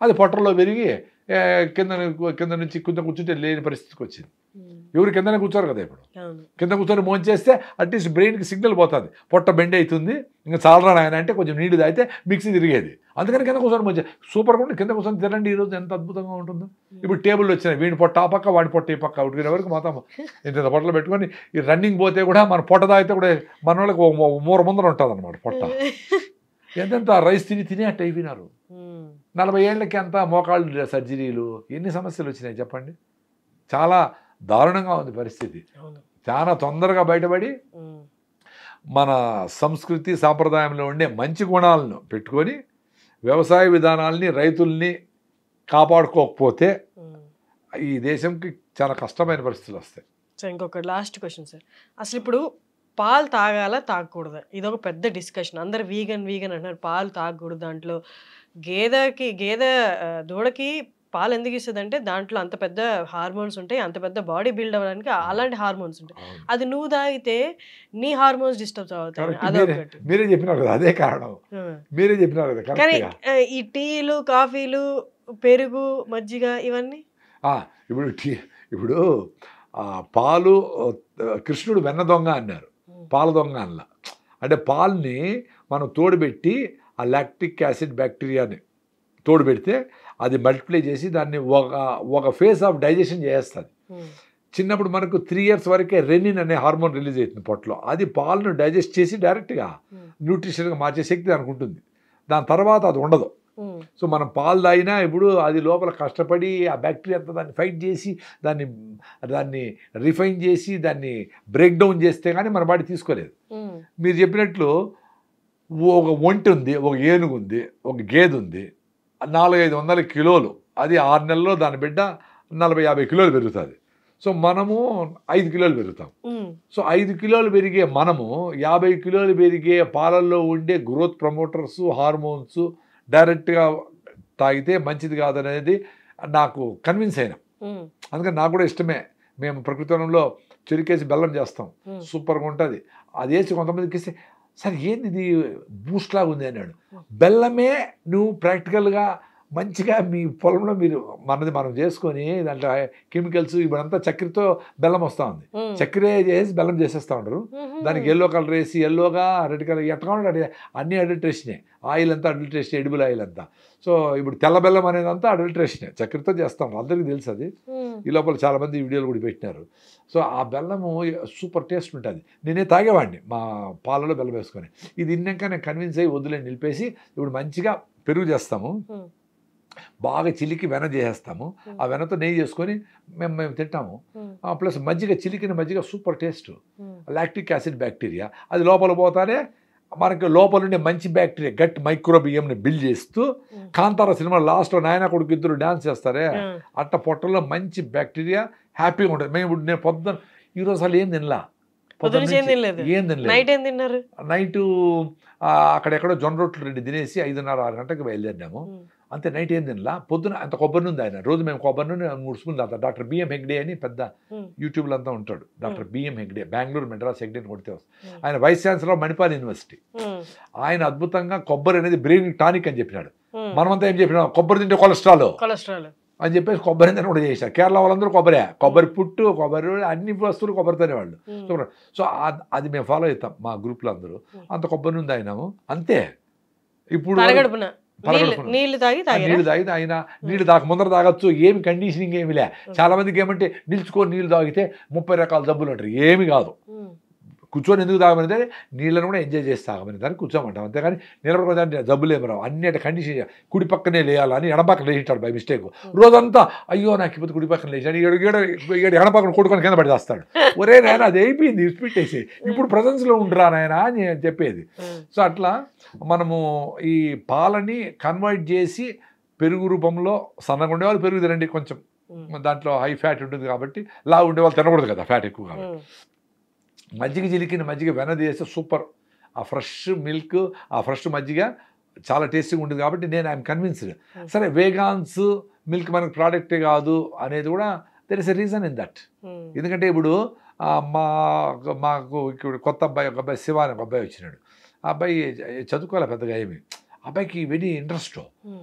అది పొట్టల్లో పెరిగి కింద కింద నుంచి కింద కూర్చుంటే లేని పరిస్థితికి వచ్చింది ఎవరు కిందనే కూర్చోరు కదా ఇప్పుడు కింద కూర్చొని మోన్ చేస్తే అట్లీస్ట్ బ్రెయిన్కి సిగ్నల్ పోతుంది పొట్ట బెండ్ అవుతుంది ఇంకా చాలరా ఆయన అంటే కొంచెం నీళ్లు తాగితే మిక్సీ తిరిగేది అందుకని కింద కూర్చొని మంచి సూపర్గా ఉండి కింద కూర్చొని తినండి ఈరోజు ఎంత అద్భుతంగా ఉంటుందో ఇప్పుడు టేబుల్ వచ్చినాయి వీడి పొట్ట ఆ పక్క వాడి పొట్ట ఈ పక్క ఉడికిన వరకు మాత్రం ఇంత పొట్టలు పెట్టుకొని ఈ రన్నింగ్ పోతే కూడా మన పొట్ట తాగితే కూడా మన వాళ్ళకి మూర ముందర ఉంటుంది అనమాట పొట్ట ఎంతెంత రైస్ తిని తినే అట్ట అయిపోయినారు నలభై ఏళ్ళకి అంతా మోకాళ్ళు సర్జరీలు ఎన్ని సమస్యలు వచ్చినాయి చెప్పండి చాలా దారుణంగా ఉంది పరిస్థితి చాలా తొందరగా బయటపడి మన సంస్కృతి సాంప్రదాయంలో ఉండే మంచి గుణాలను పెట్టుకొని వ్యవసాయ విధానాల్ని రైతుల్ని కాపాడుకోకపోతే ఈ దేశంకి చాలా కష్టమైన పరిస్థితులు వస్తాయి సో ఇంకొక లాస్ట్ క్వశ్చన్ సార్ అసలు ఇప్పుడు పాలు తాగాల తాగకూడదా ఇదొక పెద్ద డిస్కషన్ అందరు వీగన్ వీగన్ అంటున్నారు పాలు తాగకూడదు దాంట్లో గేదెకి గేదె దూడకి పాలు ఎందుకు ఇస్తుంది అంటే దాంట్లో అంత పెద్ద హార్మోన్స్ ఉంటాయి అంత పెద్ద బాడీ బిల్డ్ అవ్వడానికి అలాంటి హార్మోన్స్ ఉంటాయి అది నువ్వు తాగితే నీ హార్మోన్స్ డిస్టర్బ్ అవుతాయి చెప్పినారు అదే కారణం చెప్పినారు కానీ ఈ టీలు కాఫీలు పెరుగు మజ్జిగ ఇవన్నీ ఇప్పుడు టీ ఇప్పుడు పాలు కృష్ణుడు వెన్న దొంగ అన్నారు పాల దొంగ అన్న అంటే పాలని మనం తోడుపెట్టి ఆ లాక్టిక్ యాసిడ్ బ్యాక్టీరియాని తోడు పెడితే అది మల్టిప్లై చేసి దాన్ని ఒక ఒక ఫేస్ ఆఫ్ డైజెషన్ చేస్తుంది చిన్నప్పుడు మనకు త్రీ ఇయర్స్ వరకే రెనిన్ అనే హార్మోన్ రిలీజ్ అవుతుంది పొట్టలో అది పాలను డైజెస్ట్ చేసి డైరెక్ట్గా న్యూట్రిషన్గా hmm. మార్చే శక్తి దానికి ఉంటుంది దాని తర్వాత అది ఉండదు hmm. సో మనం పాలు తాగినా ఇప్పుడు అది లోపల కష్టపడి ఆ బ్యాక్టీరియా అంతా దాన్ని ఫైట్ చేసి దాన్ని దాన్ని రిఫైన్ చేసి దాన్ని బ్రేక్ డౌన్ చేస్తే కానీ మన బాడీ తీసుకోలేదు hmm. మీరు చెప్పినట్లు ఒక ఒంటి ఉంది ఒక ఏనుగు ఉంది ఒక గేదె ఉంది నాలుగైదు వందల కిలోలు అది ఆరు నెలల్లో దాని బిడ్డ నలభై యాభై కిలోలు పెరుగుతుంది సో మనము ఐదు కిలోలు పెరుగుతాం సో ఐదు కిలోలు పెరిగే మనము యాభై కిలోలు పెరిగే పాలల్లో ఉండే గ్రోత్ ప్రమోటర్స్ హార్మోన్స్ డైరెక్ట్గా తాగితే మంచిది కాదనేది నాకు కన్విన్స్ అయినా అందుకని నాకు కూడా ఇష్టమే మేము ప్రకృతంలో చెరికేసి బెల్లం చేస్తాం సూపర్గా ఉంటుంది అది వేసి కొంతమందికి ఇస్తే సరే ఏంది ఇది బూస్ట్ లాగా ఉంది అన్నాడు బెల్లమే నువ్వు ప్రాక్టికల్గా మంచిగా మీ పొలంలో మీరు మనది మనం చేసుకొని దాంట్లో కెమికల్స్ ఇప్పుడంతా చక్కెరతో బెల్లం వస్తూ ఉంది చక్కెర చేసి బెల్లం చేసేస్తూ ఉంటారు దానికి ఎల్లో కలర్ వేసి ఎల్లోగా రెడ్ కలర్ ఎట్లా అన్ని అడల్ట్రేషనే ఆయిల్ అంతా అడల్ట్రేషన్ ఎడిబుల్ ఆయిల్ అంతా సో ఇప్పుడు తెల్ల బెల్లం అనేదంతా అడల్ట్రేషన్ చక్కెరతో చేస్తాం అందరికీ తెలుసు అది ఈ లోపల చాలా మంది వీడియోలు కూడా పెట్టినారు సో ఆ బెల్లము సూపర్ టేస్ట్ ఉంటుంది నేనే తాగేవాడిని మా పాలలో బెల్లం వేసుకొని ఇది ఇన్నాక నేను కన్విన్స్ అయ్యి వదిలే నిలిపేసి ఇప్పుడు మంచిగా పెరుగు చేస్తాము బాగా చిలికి వెన చేసేస్తాము ఆ వెనతో నెయ్యి చేసుకొని మేము మేము తింటాము ప్లస్ మజ్జిగ చిలికిన మజ్జిగ super taste lactic acid bacteria అది లోపల పోతానే మనకి లోపల మంచి బ్యాక్టీరియా గట్ మైక్రోబియంని బిల్డ్ చేస్తూ కాంతార సినిమా లాస్ట్లో నాయన కొడుకు ఇద్దరు డ్యాన్స్ చేస్తారే అట్ట పొట్టలో మంచి బ్యాక్టీరియా హ్యాపీగా ఉంటుంది మేము ఇప్పుడు నేను పొద్దున ఈరోజు అసలు ఏం తినలా నైట్ అక్కడెక్కడో జొన్న రొట్టెలు రెండు తినేసి ఐదున్నర ఆరు గంటలకు బయలుదేరినాము అంతే నైట్ ఏం తినలా పొద్దున అంత కొబ్బరి నుండి ఆయన రోజు మేము కొబ్బరి నుండి మూడు స్పూన్ తాగుతాం డాక్టర్ బిఎం హెగ్డే అని పెద్ద యూట్యూబ్లో అంతా ఉంటాడు డాక్టర్ బిఎం హెగ్డే బెంగళూరు మెడ్రాస్ హెగ్డే అని కొడితే ఆయన వైస్ ఛాన్సలర్ మణిపాల్ యూనివర్సిటీ ఆయన అద్భుతంగా కొబ్బరి అనేది బ్రెయిన్ టానిక్ అని చెప్పినాడు మనమంతా ఏం చెప్పినాం కొబ్బరి తింటే కొలెస్ట్రాల్ కొలెస్ట్రాల్ అని చెప్పేసి కొబ్బరి అని కూడా చేశారు కేరళ వాళ్ళందరూ కొబ్బరే కొబ్బరి పుట్టు కొబ్బరి అన్ని వస్తువులు కొబ్బరితోనే వాళ్ళు సో అది మేము ఫాలో అవుతాం మా గ్రూప్లో అందరూ అంత కొబ్బరి నుండి అయినాము అంతే ఇప్పుడు నీళ్ళు తాగి తాగినా నీళ్ళు తాగ ముందర తాగొచ్చు ఏమి కండిషనింగ్ ఏమి లే చాలా మందికి ఏమంటే నిల్చుకొని నీళ్లు తాగితే ముప్పై రకాల జబ్బులు అంటారు ఏమి కాదు కూర్చొని ఎందుకు తాగమని నీళ్ళను కూడా ఎంజాయ్ చేసి తాగమని దాన్ని కూర్చోమంటాం అంతేగాని నిలబడకుండా జబ్బులు ఏమి రావు అంటే కండిషన్ కుడి పక్కనే లేయాలని ఎడపక్కన లేచిటాడు బై మిస్టేక్ రోజంతా అయ్యో నాకు ఇప్పుడు కుడి పక్కన లేచాడు ఏడు ఏడు ఎడపక్కన కొట్టుకొని కింద పడిదేస్తాడు ఒరే నాయన అది అయిపోయింది ఇస్పిట్టేసి ఇప్పుడు ప్రజెన్స్లో ఉండరా నాయన అని చెప్పేది సో అట్లా మనము ఈ పాలని కన్వర్ట్ చేసి పెరుగు రూపంలో సన్నగా ఉండేవాళ్ళు పెరుగు కొంచెం దాంట్లో హై ఫ్యాట్ ఉంటుంది కాబట్టి లావు ఉండేవాళ్ళు తినకూడదు కదా ఫ్యాట్ ఎక్కువ కాబట్టి మజ్జిగ చిలికిన మజ్జిగ వెనది సూపర్ ఆ ఫ్రెష్ మిల్క్ ఆ ఫ్రెష్ మజ్జిగ చాలా టేస్టీగా ఉంటుంది కాబట్టి నేను ఐఎమ్ కన్విన్స్డ్ hmm. సరే వేగాన్స్ మిల్క్ మనకు ప్రోడక్టే కాదు అనేది కూడా there is a reason in that ఎందుకంటే ఇప్పుడు మా మాకు ఇక్కడ కొత్త అబ్బాయి ఒక అబ్బాయి శివ అని ఒక అబ్బాయి వచ్చినాడు ఆ అబ్బాయి చదువుకోవాలి పెద్దగా ఏమి అబ్బాయికి వెరీ ఇంట్రెస్ట్ hmm.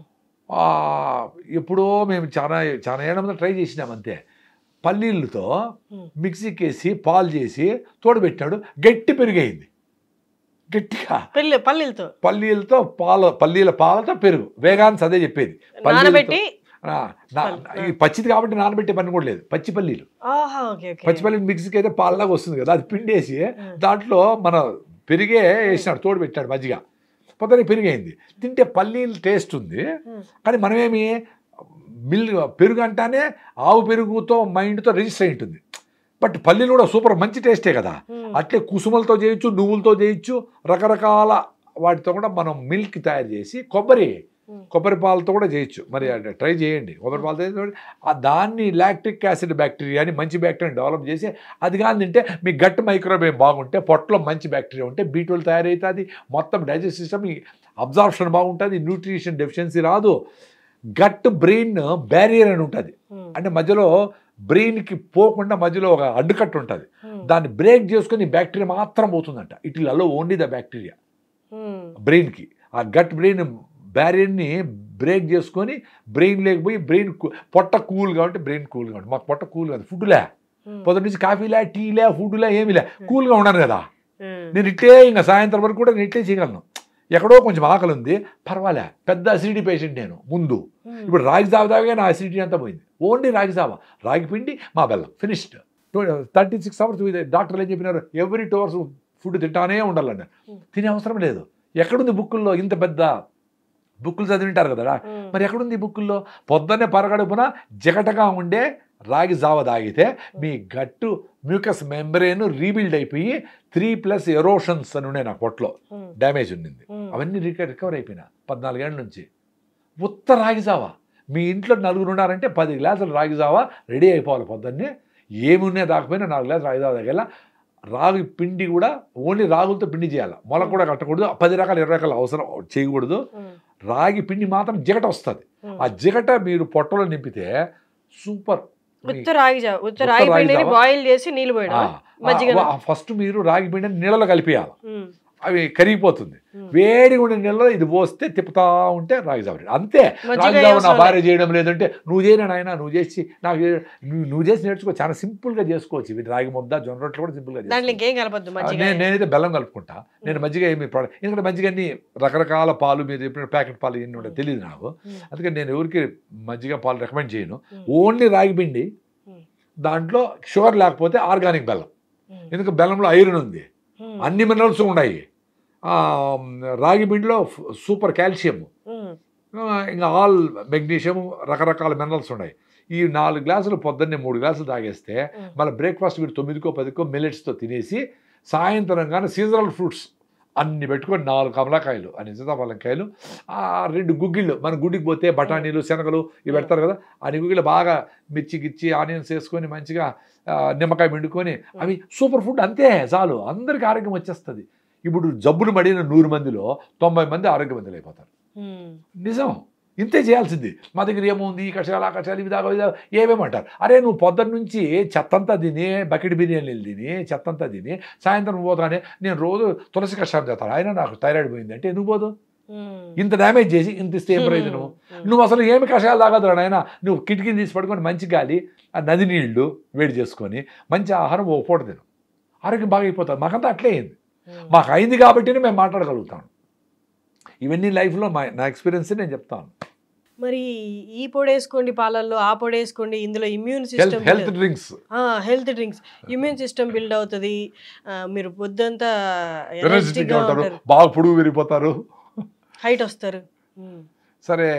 ఎప్పుడో మేము చాలా చాలా ఏళ్ళ ట్రై చేసినాం అంతే పల్లీలతో మిక్సీకి వేసి పాలు చేసి తోడబెట్టాడు గట్టి పెరిగైంది గట్టిగా పల్లీలతో పల్లీలతో పాల పల్లీల పాలతో పెరుగు వేగాన్స్ అదే చెప్పేది పల్లీ పచ్చిది కాబట్టి నానబెట్టే పని కూడా లేదు పచ్చి పల్లీలు పచ్చి పల్లీలు మిక్సీకి అయితే పాలలాగా వస్తుంది కదా అది పిండేసి దాంట్లో మన పెరిగే వేసినాడు తోడు పెట్టాడు మజ్జిగ పొద్దున పెరిగైంది తింటే పల్లీలు టేస్ట్ ఉంది కానీ మనమేమి మిల్ పెరుగు అంటానే ఆవు పెరుగుతో మైండ్తో రిజిస్టర్ అయి ఉంటుంది బట్ పల్లీలు కూడా సూపర్ మంచి టేస్టే కదా అట్లే కుసుమలతో చేయొచ్చు నువ్వులతో చేయొచ్చు రకరకాల వాటితో కూడా మనం మిల్క్ తయారు చేసి కొబ్బరి కొబ్బరి పాలతో కూడా చేయొచ్చు మరి ట్రై చేయండి కొబ్బరి పాలతో చేసి దాన్ని లాక్టిక్ యాసిడ్ బ్యాక్టీరియా అని మంచి బ్యాక్టీరియా డెవలప్ చేసి అది కానీ తింటే మీ గట్ మైక్రోబేమ్ బాగుంటే పొట్టలో మంచి బ్యాక్టీరియా ఉంటే బీటోలు తయారవుతుంది మొత్తం డైజెస్ట్ సిస్టమ్ అబ్జార్ప్షన్ బాగుంటుంది న్యూట్రిషన్ డెఫిషియన్సీ రాదు గట్ బ్రెయిన్ బ్యారియర్ అని ఉంటుంది hmm. అంటే మధ్యలో బ్రెయిన్కి పోకుండా మధ్యలో ఒక అడ్డుకట్టు ఉంటుంది hmm. దాన్ని బ్రేక్ చేసుకుని బ్యాక్టీరియా మాత్రం పోతుందంట it will allow only the bacteria బ్రెయిన్కి ఆ గట్ బ్రెయిన్ బ్యారియర్ని బ్రేక్ చేసుకొని బ్రెయిన్ లేకపోయి బ్రెయిన్ పొట్ట కూల్ కాబట్టి బ్రెయిన్ కూల్ కాబట్టి మాకు పొట్ట కూల్ కాదు ఫుడ్ లే hmm. పొద్దు నుంచి కాఫీ లే ఫుడ్ లే ఫుడ్లే లే కూల్గా ఉన్నాను కదా నేను ఇట్లే ఇంకా సాయంత్రం వరకు కూడా నేను ఇట్లే చేయగలను ఎక్కడో కొంచెం ఆకలి ఉంది పర్వాలే పెద్ద అసిడిటీ పేషెంట్ నేను ముందు hmm. ఇప్పుడు రాగి జావ తాగే నా అసిడిటీ అంతా పోయింది ఓన్లీ రాగి జావ రాగి పిండి మా బెల్లం ఫినిష్డ్ థర్టీ సిక్స్ అవర్స్ డాక్టర్లు ఏం చెప్పినారు ఎవ్రీ టూ అవర్స్ ఫుడ్ తింటానే ఉండాలండి hmm. తినే అవసరం లేదు ఎక్కడుంది బుక్కుల్లో ఇంత పెద్ద బుక్కులు చదివింటారు కదా hmm. మరి ఎక్కడుంది బుక్కుల్లో పొద్దున్నే పరగడుపున జగటగా ఉండే రాగి జావ తాగితే మీ గట్టు మ్యూకస్ మెంబరేను రీబిల్డ్ అయిపోయి త్రీ ప్లస్ ఎరోషన్స్ అని ఉన్నాయి నా కొట్లో డ్యామేజ్ ఉండింది అవన్నీ రికవర్ అయిపోయినా పద్నాలుగేళ్ళ నుంచి ఉత్త రాగి జావా మీ ఇంట్లో నలుగురు ఉన్నారంటే పది గ్లాసులు రాగి జావా రెడీ అయిపోవాలి పొద్దున్నే ఉన్నాయి దాకపోయినా నాలుగు గ్లాసులు రాగి జావ దగ్గర రాగి పిండి కూడా ఓన్లీ రాగులతో పిండి చేయాలి మొలక కూడా కట్టకూడదు పది రకాల ఇరవై రకాల అవసరం చేయకూడదు రాగి పిండి మాత్రం జిగట వస్తుంది ఆ జిగట మీరు పొట్టలో నింపితే సూపర్ ఉత్త రాగి ఉత్త పిండిని బాయిల్ చేసి నీళ్ళు పోయడం ఫస్ట్ మీరు రాగి పిండిని నీళ్ళలో కలిపియాలి అవి కరిగిపోతుంది వేడి ఉండే నెలలో ఇది పోస్తే తిప్పుతా ఉంటే రాగిజావు అంతే రాగిజావు నా భార్య చేయడం లేదంటే నువ్వు చేయను ఆయన నువ్వు చేసి నాకు నువ్వు చేసి నేర్చుకో చాలా సింపుల్గా చేసుకోవచ్చు ఇవి రాగి ముద్ద జొన్న రొట్టెలు కూడా సింపుల్గా నేను నేనైతే బెల్లం కలుపుకుంటా నేను మజ్జిగ ఏమి ఎందుకంటే మజ్జిగ అన్ని రకరకాల పాలు మీరు చెప్పిన ప్యాకెట్ పాలు ఎన్ని ఉంటాయి తెలియదు నాకు అందుకని నేను ఎవరికి మజ్జిగ పాలు రికమెండ్ చేయను ఓన్లీ రాగి పిండి దాంట్లో షుగర్ లేకపోతే ఆర్గానిక్ బెల్లం ఎందుకంటే బెల్లంలో ఐరన్ ఉంది అన్ని మినరల్స్ ఉన్నాయి రాగి పిండిలో సూపర్ కాల్షియము ఇంకా ఆల్ మెగ్నీషియం రకరకాల మినరల్స్ ఉన్నాయి ఈ నాలుగు గ్లాసులు పొద్దున్నే మూడు గ్లాసులు తాగేస్తే మళ్ళీ బ్రేక్ఫాస్ట్ మీరు తొమ్మిదికో పదికో మిల్లెట్స్తో తినేసి సాయంత్రం కానీ సీజనల్ ఫ్రూట్స్ అన్ని పెట్టుకొని నాలుగు కమలాకాయలు అన్ని సీతాఫలంకాయలు రెండు గుగ్గిళ్ళు మన గుడ్డికి పోతే బఠానీలు శనగలు ఇవి పెడతారు కదా అన్ని గుగ్గిళ్ళు బాగా మిర్చి గిచ్చి ఆనియన్స్ వేసుకొని మంచిగా నిమ్మకాయ పిండుకొని అవి సూపర్ ఫుడ్ అంతే చాలు అందరికి ఆరోగ్యం వచ్చేస్తుంది ఇప్పుడు జబ్బులు మడిన నూరు మందిలో తొంభై మంది ఆరోగ్యవంతులు అయిపోతారు నిజం ఇంతే చేయాల్సింది మా దగ్గర ఏముంది ఈ కషాయాలు ఆ కషాయాలు ఇవి దాకా ఏమేమంటారు అరే నువ్వు పొద్దున్న నుంచి చెత్తంతా తిని బకెట్ బిర్యానీలు తిని చెత్తంతా తిని సాయంత్రం పోతానే నేను రోజు తులసి కషాయం చేస్తాను అయినా నాకు థైరాయిడ్ పోయిందంటే ఎందుకు పోదు ఇంత డ్యామేజ్ చేసి ఇంత ఇస్తే ఏం ప్రయోజనం నువ్వు అసలు ఏమి కషాయాలు తాగదు ఆయన నువ్వు కిటికీని తీసి పడుకొని మంచి గాలి ఆ నది నీళ్లు వేడి చేసుకొని మంచి ఆహారం ఓ పూట తిను ఆరోగ్యం బాగా అయిపోతుంది మాకంతా అట్లే అయింది Hmm. మాకు అయింది కాబట్టి మేము మాట్లాడగలుగుతాం ఇవన్నీ లైఫ్లో మా నా ఎక్స్పీరియన్స్ నేను చెప్తాను మరి ఈ పొడేసుకోండి పాలల్లో ఆ పొడేసుకోండి ఇందులో immune system health drinks health drinks immune system build అవుతుంది మీరు ఉంటారు బాగా పొడుగు విరిగిపోతారు హైట్ వస్తారు hmm. సరే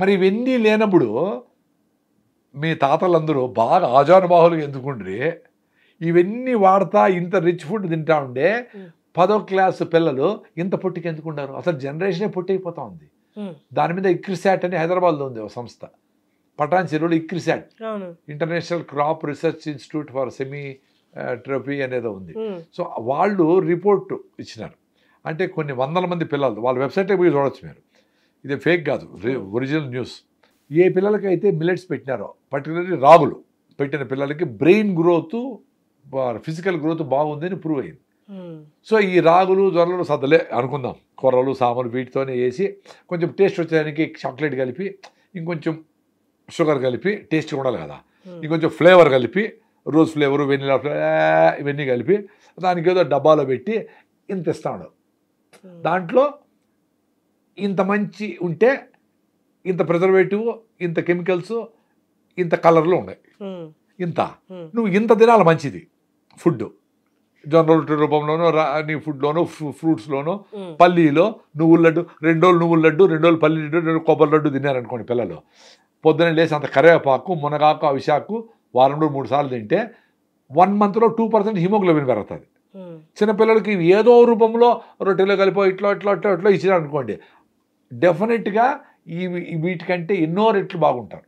మరి ఇవన్నీ లేనప్పుడు మీ తాతలందరూ బాగా ఆజానుబాహులు ఎందుకుండ్రి ఇవన్నీ వాడతా ఇంత రిచ్ ఫుడ్ తింటా ఉండే పదో క్లాస్ పిల్లలు ఇంత పొట్టికి ఎందుకు ఉండరు అసలు జనరేషనే పొట్టిపోతా ఉంది దాని మీద ఇక్రిసాట్ అని హైదరాబాద్లో ఉంది ఒక సంస్థ పటాన్ చెరువులో ICRISAT international crop research institute for semi trophy అనేది ఉంది సో వాళ్ళు రిపోర్ట్ ఇచ్చినారు అంటే కొన్ని వందల మంది పిల్లలు వాళ్ళ వెబ్సైటే పోయి చూడవచ్చు మీరు ఇది ఫేక్ కాదు ఒరిజినల్ న్యూస్ ఏ పిల్లలకైతే మిల్లెట్స్ పెట్టినారో పర్టికులర్లీ రాగులు పెట్టిన పిల్లలకి బ్రెయిన్ గ్రోత్ ఫిజికల్ గ్రోత్ బాగుందని ప్రూవ్ అయింది hmm. సో ఈ రాగులు జ్వరలు సద్దలే అనుకుందాం కూరలు సామాన్లు వీటితోనే వేసి కొంచెం టేస్ట్ వచ్చేదానికి చాక్లెట్ కలిపి ఇంకొంచెం షుగర్ కలిపి టేస్ట్ ఉండాలి కదా hmm. ఇంకొంచెం ఫ్లేవర్ కలిపి రోజ్ ఫ్లేవర్ వెనిలా ఫ్లేవర్ ఇవన్నీ కలిపి దానికి ఏదో డబ్బాలో పెట్టి ఇంత ఇస్తాడు hmm. దాంట్లో ఇంత మంచి ఉంటే ఇంత ప్రిజర్వేటివ్ ఇంత కెమికల్స్ ఇంత కలర్లు ఉన్నాయి ఇంత నువ్వు ఇంత తినాలి మంచిది ఫుడ్ జొన్న రొట్టె రూపంలోనో నీ ఫుడ్లోనో ఫ్రూట్స్లోనో పల్లీలో నువ్వుల లడ్డు రెండు రోజులు నువ్వుల లడ్డు రెండు రోజులు లడ్డు రెండు కొబ్బరి లడ్డు తినారనుకోండి పిల్లలు పొద్దున లేచి అంత కరివేపాకు మునగాకు అవిశాకు వారం రోజు మూడు సార్లు తింటే వన్ మంత్లో టూ పర్సెంట్ హిమోగ్లోబిన్ పెరుగుతుంది చిన్నపిల్లలకి ఏదో రూపంలో రొట్టెలో కలిపో ఇట్లా ఇట్లా ఇట్లా ఇట్లా ఇచ్చినారనుకోండి డెఫినెట్గా ఈ వీటికంటే ఎన్నో రెట్లు బాగుంటారు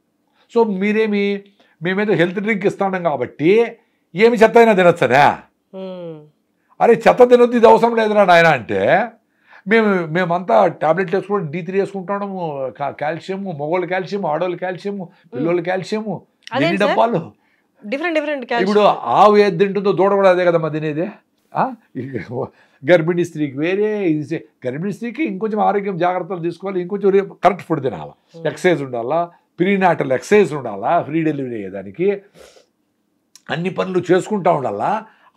సో మీరేమి మేమేదో హెల్త్ డ్రింక్ ఇస్తాం కాబట్టి ఏమి చెత్త అయినా తినొచ్చనా అరే చెత్త తినొద్ది ఇది అవసరం లేదురా నాయన అంటే మేము మేమంతా టాబ్లెట్ వేసుకోవడం డీ త్రీ వేసుకుంటాము కాల్షియము మొగోళ్ళ కాల్షియం ఆడోళ్ళు కాల్షియము పిల్లోళ్ళు కాల్షియము ఎన్ని డబ్బాలు డిఫరెంట్ డిఫరెంట్ ఇప్పుడు ఆవు ఏది తింటుందో దూడ కూడా అదే కదమ్మా తినేది గర్భిణీ స్త్రీకి వేరే ఇది గర్భిణీ స్త్రీకి ఇంకొంచెం ఆరోగ్యం జాగ్రత్తలు తీసుకోవాలి ఇంకొంచెం కరెక్ట్ ఫుడ్ తినాలా ఎక్సైజ్ ఉండాలా ప్రీనాటల్ ఎక్సైజ్ ఉండాలా ఫ్రీ డెలివరీ అయ్యేదానికి అన్ని పనులు చేసుకుంటా ఉండాలా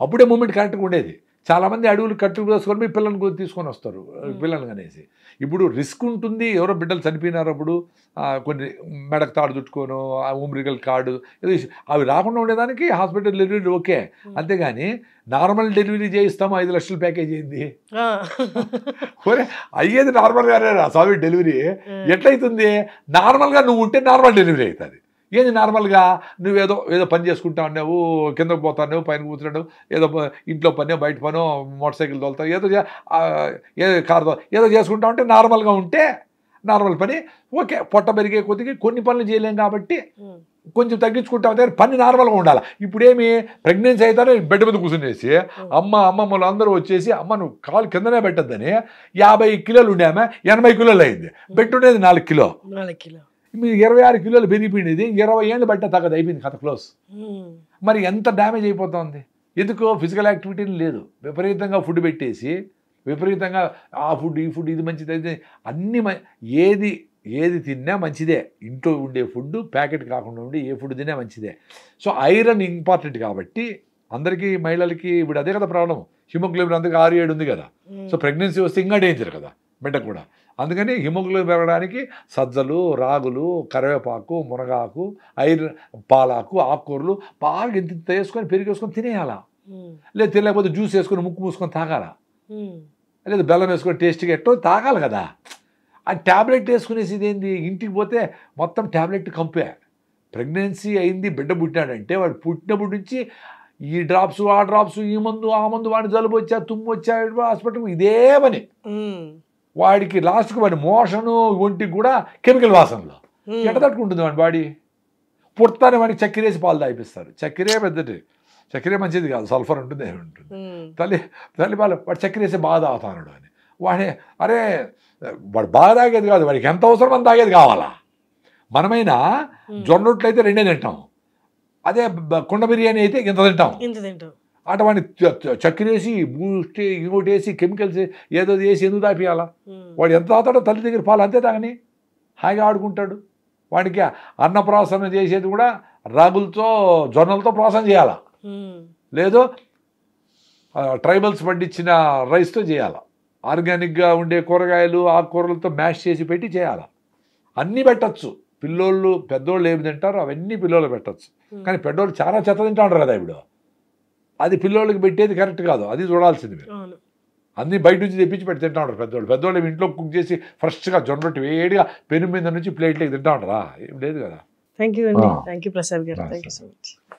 అప్పుడే మూమెంట్ కరెక్ట్గా ఉండేది చాలామంది అడవులు కట్టు చేసుకొని మీ పిల్లలను తీసుకొని వస్తారు పిల్లలు అనేసి ఇప్పుడు రిస్క్ ఉంటుంది ఎవరో బిడ్డలు చనిపోయినారు అప్పుడు కొన్ని మెడకు తాడు చుట్టుకోను ఉమ్రికల్ కార్డు అవి రాకుండా ఉండేదానికి హాస్పిటల్ డెలివరీ ఓకే అంతేగాని నార్మల్ డెలివరీ చేయిస్తాము ఐదు లక్షల ప్యాకేజ్ అయింది అయ్యేది నార్మల్గానే రా సావి డెలివరీ ఎట్లయితుంది నార్మల్గా నువ్వు ఉంటే నార్మల్ డెలివరీ అవుతుంది ఏంది నార్మల్గా నువ్వేదో ఏదో పని చేసుకుంటా ఉన్నావు కిందకు పోతావు పైన కూర్చున్నాడు ఏదో ఇంట్లో పని బయట పనో మోటార్ సైకిల్ తోలుతావు ఏదో ఏదో కారు ఏదో చేసుకుంటా ఉంటే నార్మల్గా ఉంటే నార్మల్ పని ఓకే పొట్ట పెరిగే కొద్దిగా కొన్ని పనులు చేయలేం కాబట్టి కొంచెం తగ్గించుకుంటాం దగ్గర పని నార్మల్గా ఉండాలి ఇప్పుడేమి ప్రెగ్నెన్సీ అవుతారో బెడ్ మీద కూర్చునేసి అమ్మ అమ్మమ్మలు అందరూ వచ్చేసి అమ్మ నువ్వు కాలు కిందనే పెట్టద్దని యాభై కిలోలు ఉండేమే ఎనభై కిలోలు అయింది బెడ్ ఉండేది నాలుగు కిలో నాలుగు కిలో మీరు ఇరవై ఆరు కిలోలు పెరిగిపోయింది ఇరవై ఏళ్ళు బట్ట తగ్గదు అయిపోయింది కథ క్లోజ్ మరి ఎంత డ్యామేజ్ అయిపోతుంది ఎందుకో ఫిజికల్ యాక్టివిటీని లేదు విపరీతంగా ఫుడ్ పెట్టేసి విపరీతంగా ఆ ఫుడ్ ఈ ఫుడ్ ఇది మంచిది అయితే అన్ని ఏది ఏది తిన్నా మంచిదే ఇంట్లో ఉండే ఫుడ్ ప్యాకెట్ కాకుండా ఉండి ఏ ఫుడ్ తిన్నా మంచిదే సో ఐరన్ ఇంపార్టెంట్ కాబట్టి అందరికీ మహిళలకి ఇప్పుడు అదే కదా ప్రాబ్లం హిమోగ్లోబిన్ అందరికీ ఆరు ఏడు ఉంది కదా సో ప్రెగ్నెన్సీ వస్తే ఇంకా డేంజర్ కదా బిడ్డకు కూడా అందుకని హిమోగ్లోబిన్ పెరగడానికి సజ్జలు రాగులు కరివేపాకు మునగాకు ఐర్ పాలాకు ఆకుకూరలు బాగా ఇంత వేసుకొని పెరిగేసుకొని తినేయాలా లేదు తినలేకపోతే జ్యూస్ వేసుకొని ముక్కు మూసుకొని తాగాల లేదు బెల్లం వేసుకొని టేస్ట్గా ఎట్టో తాగాలి కదా ఆ ట్యాబ్లెట్ వేసుకునేసి ఇదేంది ఇంటికి పోతే మొత్తం ట్యాబ్లెట్ కంపే ప్రెగ్నెన్సీ అయింది బిడ్డ పుట్టినాడంటే వాడు పుట్టినప్పటి నుంచి ఈ డ్రాప్స్ ఆ డ్రాప్స్ ఈ మందు ఆ మందు వాడిని జలుబు వచ్చా తుమ్ము వచ్చా హాస్పిటల్ ఇదే పని వాడికి లాస్ట్కి వాడి మోషను ఒంటికి కూడా కెమికల్ వాసనలో ఎట వాడి వాడి బాడీ పుడతానే వాడికి చక్కెరేసి పాలు తాగిపిస్తారు చక్కెరే పెద్దది చక్కెరే మంచిది కాదు సల్ఫర్ ఉంటుంది ఉంటుంది తల్లి తల్లి పాలు వాడు చక్కెరేసి బాగా తాగుతాను అని వాడి అరే వాడు బాగా తాగేది కాదు వాడికి ఎంత అవసరం అని తాగేది కావాలా మనమైనా జొన్నట్లయితే రెండే తింటాం అదే కుండ బిర్యానీ అయితే ఇంత తింటాం ఇంత తింటాం అటు వాడిని చక్కెరేసి బూస్ట్ ఇంకోటి వేసి కెమికల్స్ ఏదో వేసి ఎందుకు దాపియాలా వాడు ఎంత తాతాడో తల్లి దగ్గర పాలు అంతే తాగని హాయిగా ఆడుకుంటాడు వాడికి అన్నప్రాసన చేసేది కూడా రాగులతో జొన్నలతో ప్రోత్సాహం చేయాలా లేదు ట్రైబల్స్ పండించిన రైస్తో చేయాలా ఆర్గానిక్గా ఉండే కూరగాయలు ఆకుకూరలతో మ్యాష్ చేసి పెట్టి చేయాలా అన్నీ పెట్టచ్చు పిల్లోళ్ళు పెద్దోళ్ళు ఏమి తింటారు అవన్నీ పిల్లోళ్ళు పెట్టచ్చు కానీ పెద్దోళ్ళు చాలా చెత్త తింటా ఉంటారు కదా ఇప్పుడు అది పిల్లోళ్ళకి పెట్టేది కరెక్ట్ కాదు అది చూడాల్సింది మీరు అన్నీ బయట నుంచి తెప్పించి పెట్టి తింటా ఉంటారు పెద్దవాళ్ళు పెద్దవాళ్ళు ఇంట్లో కుక్ చేసి ఫ్రెష్గా జొన్న రొట్టె వేడిగా పెను మీద నుంచి ప్లేట్లోకి తింటా ఉంటారా ఏం లేదు కదా థ్యాంక్ యూ అండి thank you Prasad garu thank you so much